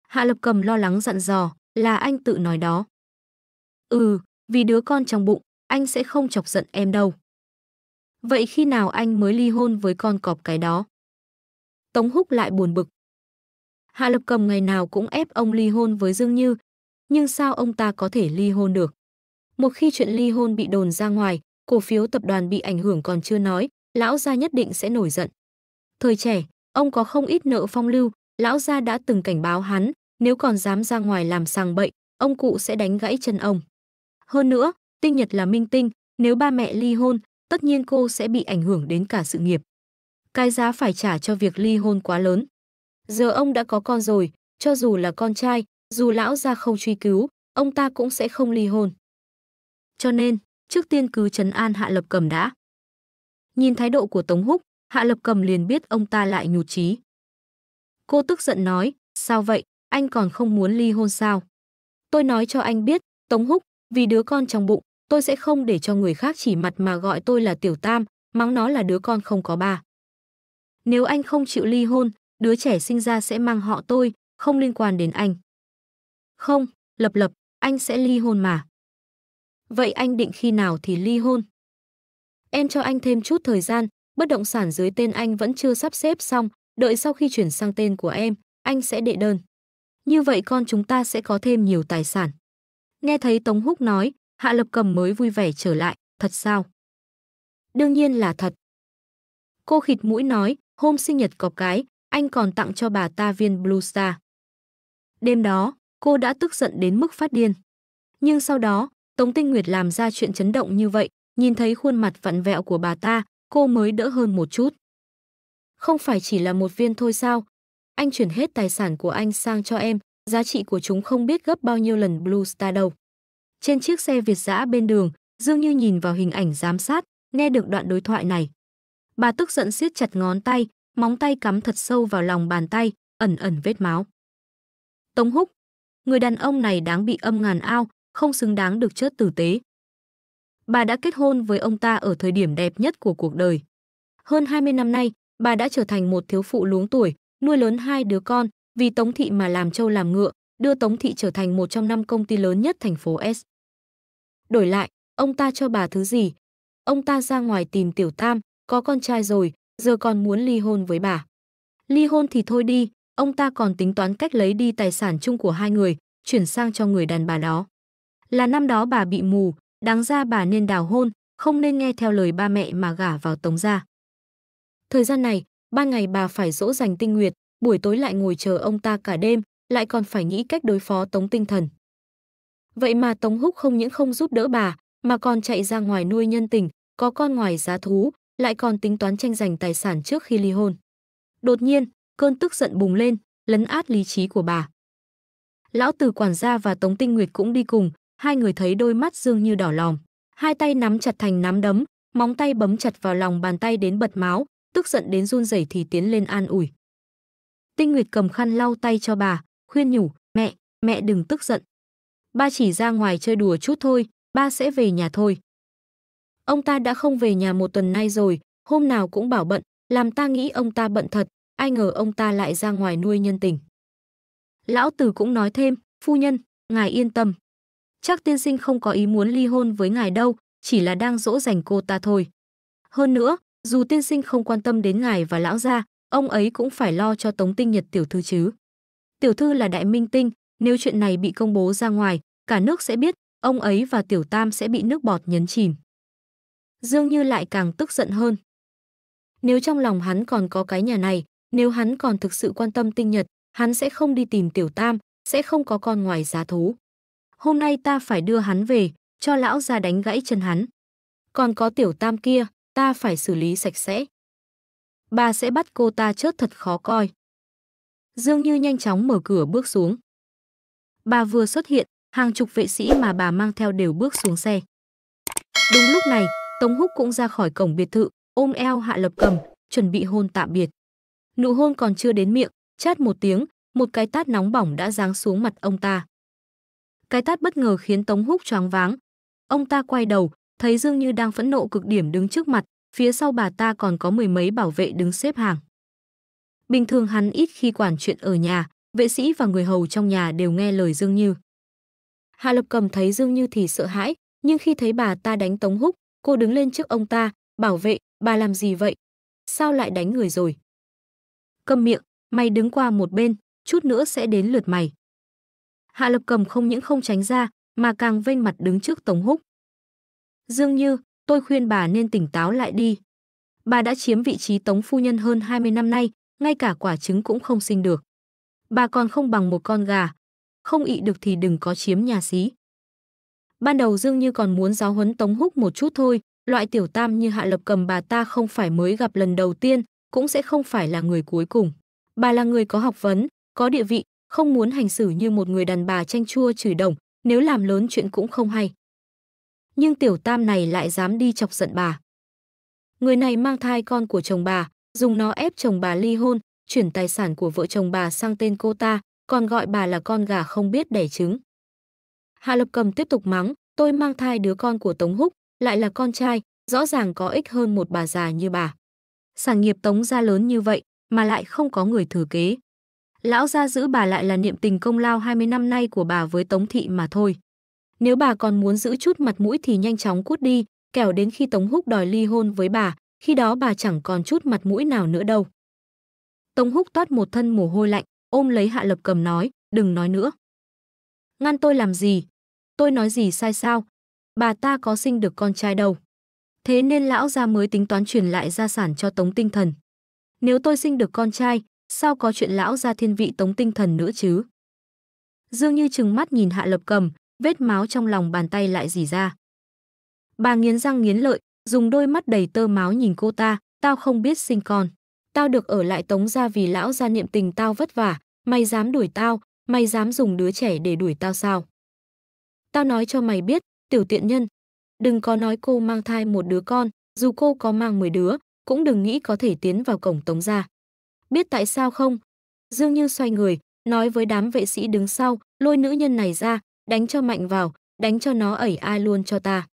Hạ Lập Cầm lo lắng dặn dò, là anh tự nói đó. Ừ, vì đứa con trong bụng, anh sẽ không chọc giận em đâu. Vậy khi nào anh mới ly hôn với con cọp cái đó? Tống Húc lại buồn bực, Hạ Lập Cầm ngày nào cũng ép ông ly hôn với Dương Như, nhưng sao ông ta có thể ly hôn được? Một khi chuyện ly hôn bị đồn ra ngoài, cổ phiếu tập đoàn bị ảnh hưởng còn chưa nói, lão gia nhất định sẽ nổi giận. Thời trẻ, ông có không ít nợ phong lưu, lão gia đã từng cảnh báo hắn, nếu còn dám ra ngoài làm sàng bậy, ông cụ sẽ đánh gãy chân ông. Hơn nữa, Tinh Nhật là minh tinh, nếu ba mẹ ly hôn, tất nhiên cô sẽ bị ảnh hưởng đến cả sự nghiệp. Cái giá phải trả cho việc ly hôn quá lớn. Giờ ông đã có con rồi, cho dù là con trai, dù lão gia không truy cứu, ông ta cũng sẽ không ly hôn. Cho nên, trước tiên cứ trấn an Hạ Lập Cầm đã. Nhìn thái độ của Tống Húc, Hạ Lập Cầm liền biết ông ta lại nhụt chí. Cô tức giận nói, sao vậy, anh còn không muốn ly hôn sao? Tôi nói cho anh biết, Tống Húc, vì đứa con trong bụng, tôi sẽ không để cho người khác chỉ mặt mà gọi tôi là Tiểu Tam, mắng nó là đứa con không có bà. Nếu anh không chịu ly hôn, đứa trẻ sinh ra sẽ mang họ tôi, không liên quan đến anh. Không, Lập Lập, anh sẽ ly hôn mà. Vậy anh định khi nào thì ly hôn? Em cho anh thêm chút thời gian, bất động sản dưới tên anh vẫn chưa sắp xếp xong, đợi sau khi chuyển sang tên của em, anh sẽ đệ đơn. Như vậy con chúng ta sẽ có thêm nhiều tài sản. Nghe thấy Tống Húc nói, Hạ Lập Cầm mới vui vẻ trở lại, thật sao? Đương nhiên là thật. Cô khịt mũi nói, hôm sinh nhật có cái, anh còn tặng cho bà ta viên Blue Star. Đêm đó, cô đã tức giận đến mức phát điên. Nhưng sau đó, Tống Tinh Nguyệt làm ra chuyện chấn động như vậy, nhìn thấy khuôn mặt vặn vẹo của bà ta, cô mới đỡ hơn một chút. Không phải chỉ là một viên thôi sao? Anh chuyển hết tài sản của anh sang cho em, giá trị của chúng không biết gấp bao nhiêu lần Blue Star đâu. Trên chiếc xe Việt dã bên đường, Dương Như nhìn vào hình ảnh giám sát, nghe được đoạn đối thoại này. Bà tức giận siết chặt ngón tay, móng tay cắm thật sâu vào lòng bàn tay, ẩn ẩn vết máu. Tống Húc, người đàn ông này đáng bị âm ngàn ao, không xứng đáng được chớt tử tế. Bà đã kết hôn với ông ta ở thời điểm đẹp nhất của cuộc đời. Hơn 20 năm nay, bà đã trở thành một thiếu phụ luống tuổi, nuôi lớn hai đứa con, vì Tống Thị mà làm trâu làm ngựa, đưa Tống Thị trở thành một trong năm công ty lớn nhất thành phố S. Đổi lại, ông ta cho bà thứ gì? Ông ta ra ngoài tìm Tiểu Tam, có con trai rồi, giờ còn muốn ly hôn với bà. Ly hôn thì thôi đi, ông ta còn tính toán cách lấy đi tài sản chung của hai người, chuyển sang cho người đàn bà đó. Là năm đó bà bị mù, đáng ra bà nên đào hôn, không nên nghe theo lời ba mẹ mà gả vào tống gia. Thời gian này, ban ngày bà phải dỗ dành tinh nguyệt, buổi tối lại ngồi chờ ông ta cả đêm, lại còn phải nghĩ cách đối phó tống tinh thần. Vậy mà Tống Húc không những không giúp đỡ bà, mà còn chạy ra ngoài nuôi nhân tình, có con ngoài giá thú, lại còn tính toán tranh giành tài sản trước khi ly hôn. Đột nhiên, cơn tức giận bùng lên, lấn át lý trí của bà. Lão Từ quản gia và Tống Tinh Nguyệt cũng đi cùng, hai người thấy đôi mắt dương như đỏ lòm, hai tay nắm chặt thành nắm đấm, móng tay bấm chặt vào lòng bàn tay đến bật máu, tức giận đến run rẩy thì tiến lên an ủi. Tinh Nguyệt cầm khăn lau tay cho bà, khuyên nhủ, "Mẹ, mẹ đừng tức giận. Ba chỉ ra ngoài chơi đùa chút thôi, ba sẽ về nhà thôi." Ông ta đã không về nhà một tuần nay rồi, hôm nào cũng bảo bận, làm ta nghĩ ông ta bận thật, ai ngờ ông ta lại ra ngoài nuôi nhân tình. Lão Tử cũng nói thêm, phu nhân, ngài yên tâm. Chắc tiên sinh không có ý muốn ly hôn với ngài đâu, chỉ là đang dỗ dành cô ta thôi. Hơn nữa, dù tiên sinh không quan tâm đến ngài và lão gia, ông ấy cũng phải lo cho tống tinh nhật tiểu thư chứ. Tiểu thư là đại minh tinh, nếu chuyện này bị công bố ra ngoài, cả nước sẽ biết, ông ấy và tiểu tam sẽ bị nước bọt nhấn chìm. Dương Như lại càng tức giận hơn. Nếu trong lòng hắn còn có cái nhà này, nếu hắn còn thực sự quan tâm tinh nhật, hắn sẽ không đi tìm tiểu tam, sẽ không có con ngoài giá thú. Hôm nay ta phải đưa hắn về, cho lão ra đánh gãy chân hắn. Còn có tiểu tam kia, ta phải xử lý sạch sẽ. Bà sẽ bắt cô ta chớt thật khó coi. Dương Như nhanh chóng mở cửa bước xuống. Bà vừa xuất hiện, hàng chục vệ sĩ mà bà mang theo đều bước xuống xe. Đúng lúc này, Tống Húc cũng ra khỏi cổng biệt thự, ôm eo Hạ Lập Cầm, chuẩn bị hôn tạm biệt. Nụ hôn còn chưa đến miệng, chát một tiếng, một cái tát nóng bỏng đã giáng xuống mặt ông ta. Cái tát bất ngờ khiến Tống Húc choáng váng. Ông ta quay đầu, thấy Dương Như đang phẫn nộ cực điểm đứng trước mặt, phía sau bà ta còn có mười mấy bảo vệ đứng xếp hàng. Bình thường hắn ít khi quản chuyện ở nhà, vệ sĩ và người hầu trong nhà đều nghe lời Dương Như. Hạ Lập Cầm thấy Dương Như thì sợ hãi, nhưng khi thấy bà ta đánh Tống Húc, Cô đứng lên trước ông ta, bảo vệ, bà làm gì vậy? Sao lại đánh người rồi? cầm miệng, mày đứng qua một bên, chút nữa sẽ đến lượt mày. Hạ Lập Cầm không những không tránh ra, mà càng vênh mặt đứng trước Tống Húc. Dương Như, tôi khuyên bà nên tỉnh táo lại đi. Bà đã chiếm vị trí Tống Phu Nhân hơn 20 năm nay, ngay cả quả trứng cũng không sinh được. Bà còn không bằng một con gà. Không ị được thì đừng có chiếm nhà xí. Ban đầu Dương Như còn muốn giáo huấn Tống Húc một chút thôi, loại tiểu tam như Hạ Lập Cầm bà ta không phải mới gặp lần đầu tiên, cũng sẽ không phải là người cuối cùng. Bà là người có học vấn, có địa vị, không muốn hành xử như một người đàn bà tranh chua chửi đồng, nếu làm lớn chuyện cũng không hay. Nhưng tiểu tam này lại dám đi chọc giận bà. Người này mang thai con của chồng bà, dùng nó ép chồng bà ly hôn, chuyển tài sản của vợ chồng bà sang tên cô ta, còn gọi bà là con gà không biết đẻ trứng. Hạ Lập Cầm tiếp tục mắng, tôi mang thai đứa con của Tống Húc, lại là con trai, rõ ràng có ích hơn một bà già như bà. Sản nghiệp Tống gia lớn như vậy mà lại không có người thừa kế. Lão gia giữ bà lại là niệm tình công lao 20 năm nay của bà với Tống thị mà thôi. Nếu bà còn muốn giữ chút mặt mũi thì nhanh chóng cút đi, kẻo đến khi Tống Húc đòi ly hôn với bà, khi đó bà chẳng còn chút mặt mũi nào nữa đâu. Tống Húc toát một thân mồ hôi lạnh, ôm lấy Hạ Lập Cầm nói, đừng nói nữa. Ngăn tôi làm gì, tôi nói gì sai sao? Bà ta có sinh được con trai đâu. Thế nên lão gia mới tính toán truyền lại gia sản cho Tống Tinh Thần. Nếu tôi sinh được con trai, sao có chuyện lão gia thiên vị Tống Tinh Thần nữa chứ? Dương Như trừng mắt nhìn Hạ Lập Cầm, vết máu trong lòng bàn tay lại dỉ ra. Bà nghiến răng nghiến lợi, dùng đôi mắt đầy tơ máu nhìn cô ta, tao không biết sinh con. Tao được ở lại tống gia vì lão gia niệm tình tao vất vả, mày dám đuổi tao, mày dám dùng đứa trẻ để đuổi tao sao? Tao nói cho mày biết, tiểu tiện nhân, đừng có nói cô mang thai một đứa con, dù cô có mang 10 đứa, cũng đừng nghĩ có thể tiến vào cổng tống ra. Biết tại sao không? Dương Như xoay người, nói với đám vệ sĩ đứng sau, lôi nữ nhân này ra, đánh cho mạnh vào, đánh cho nó ẩy ai luôn cho ta.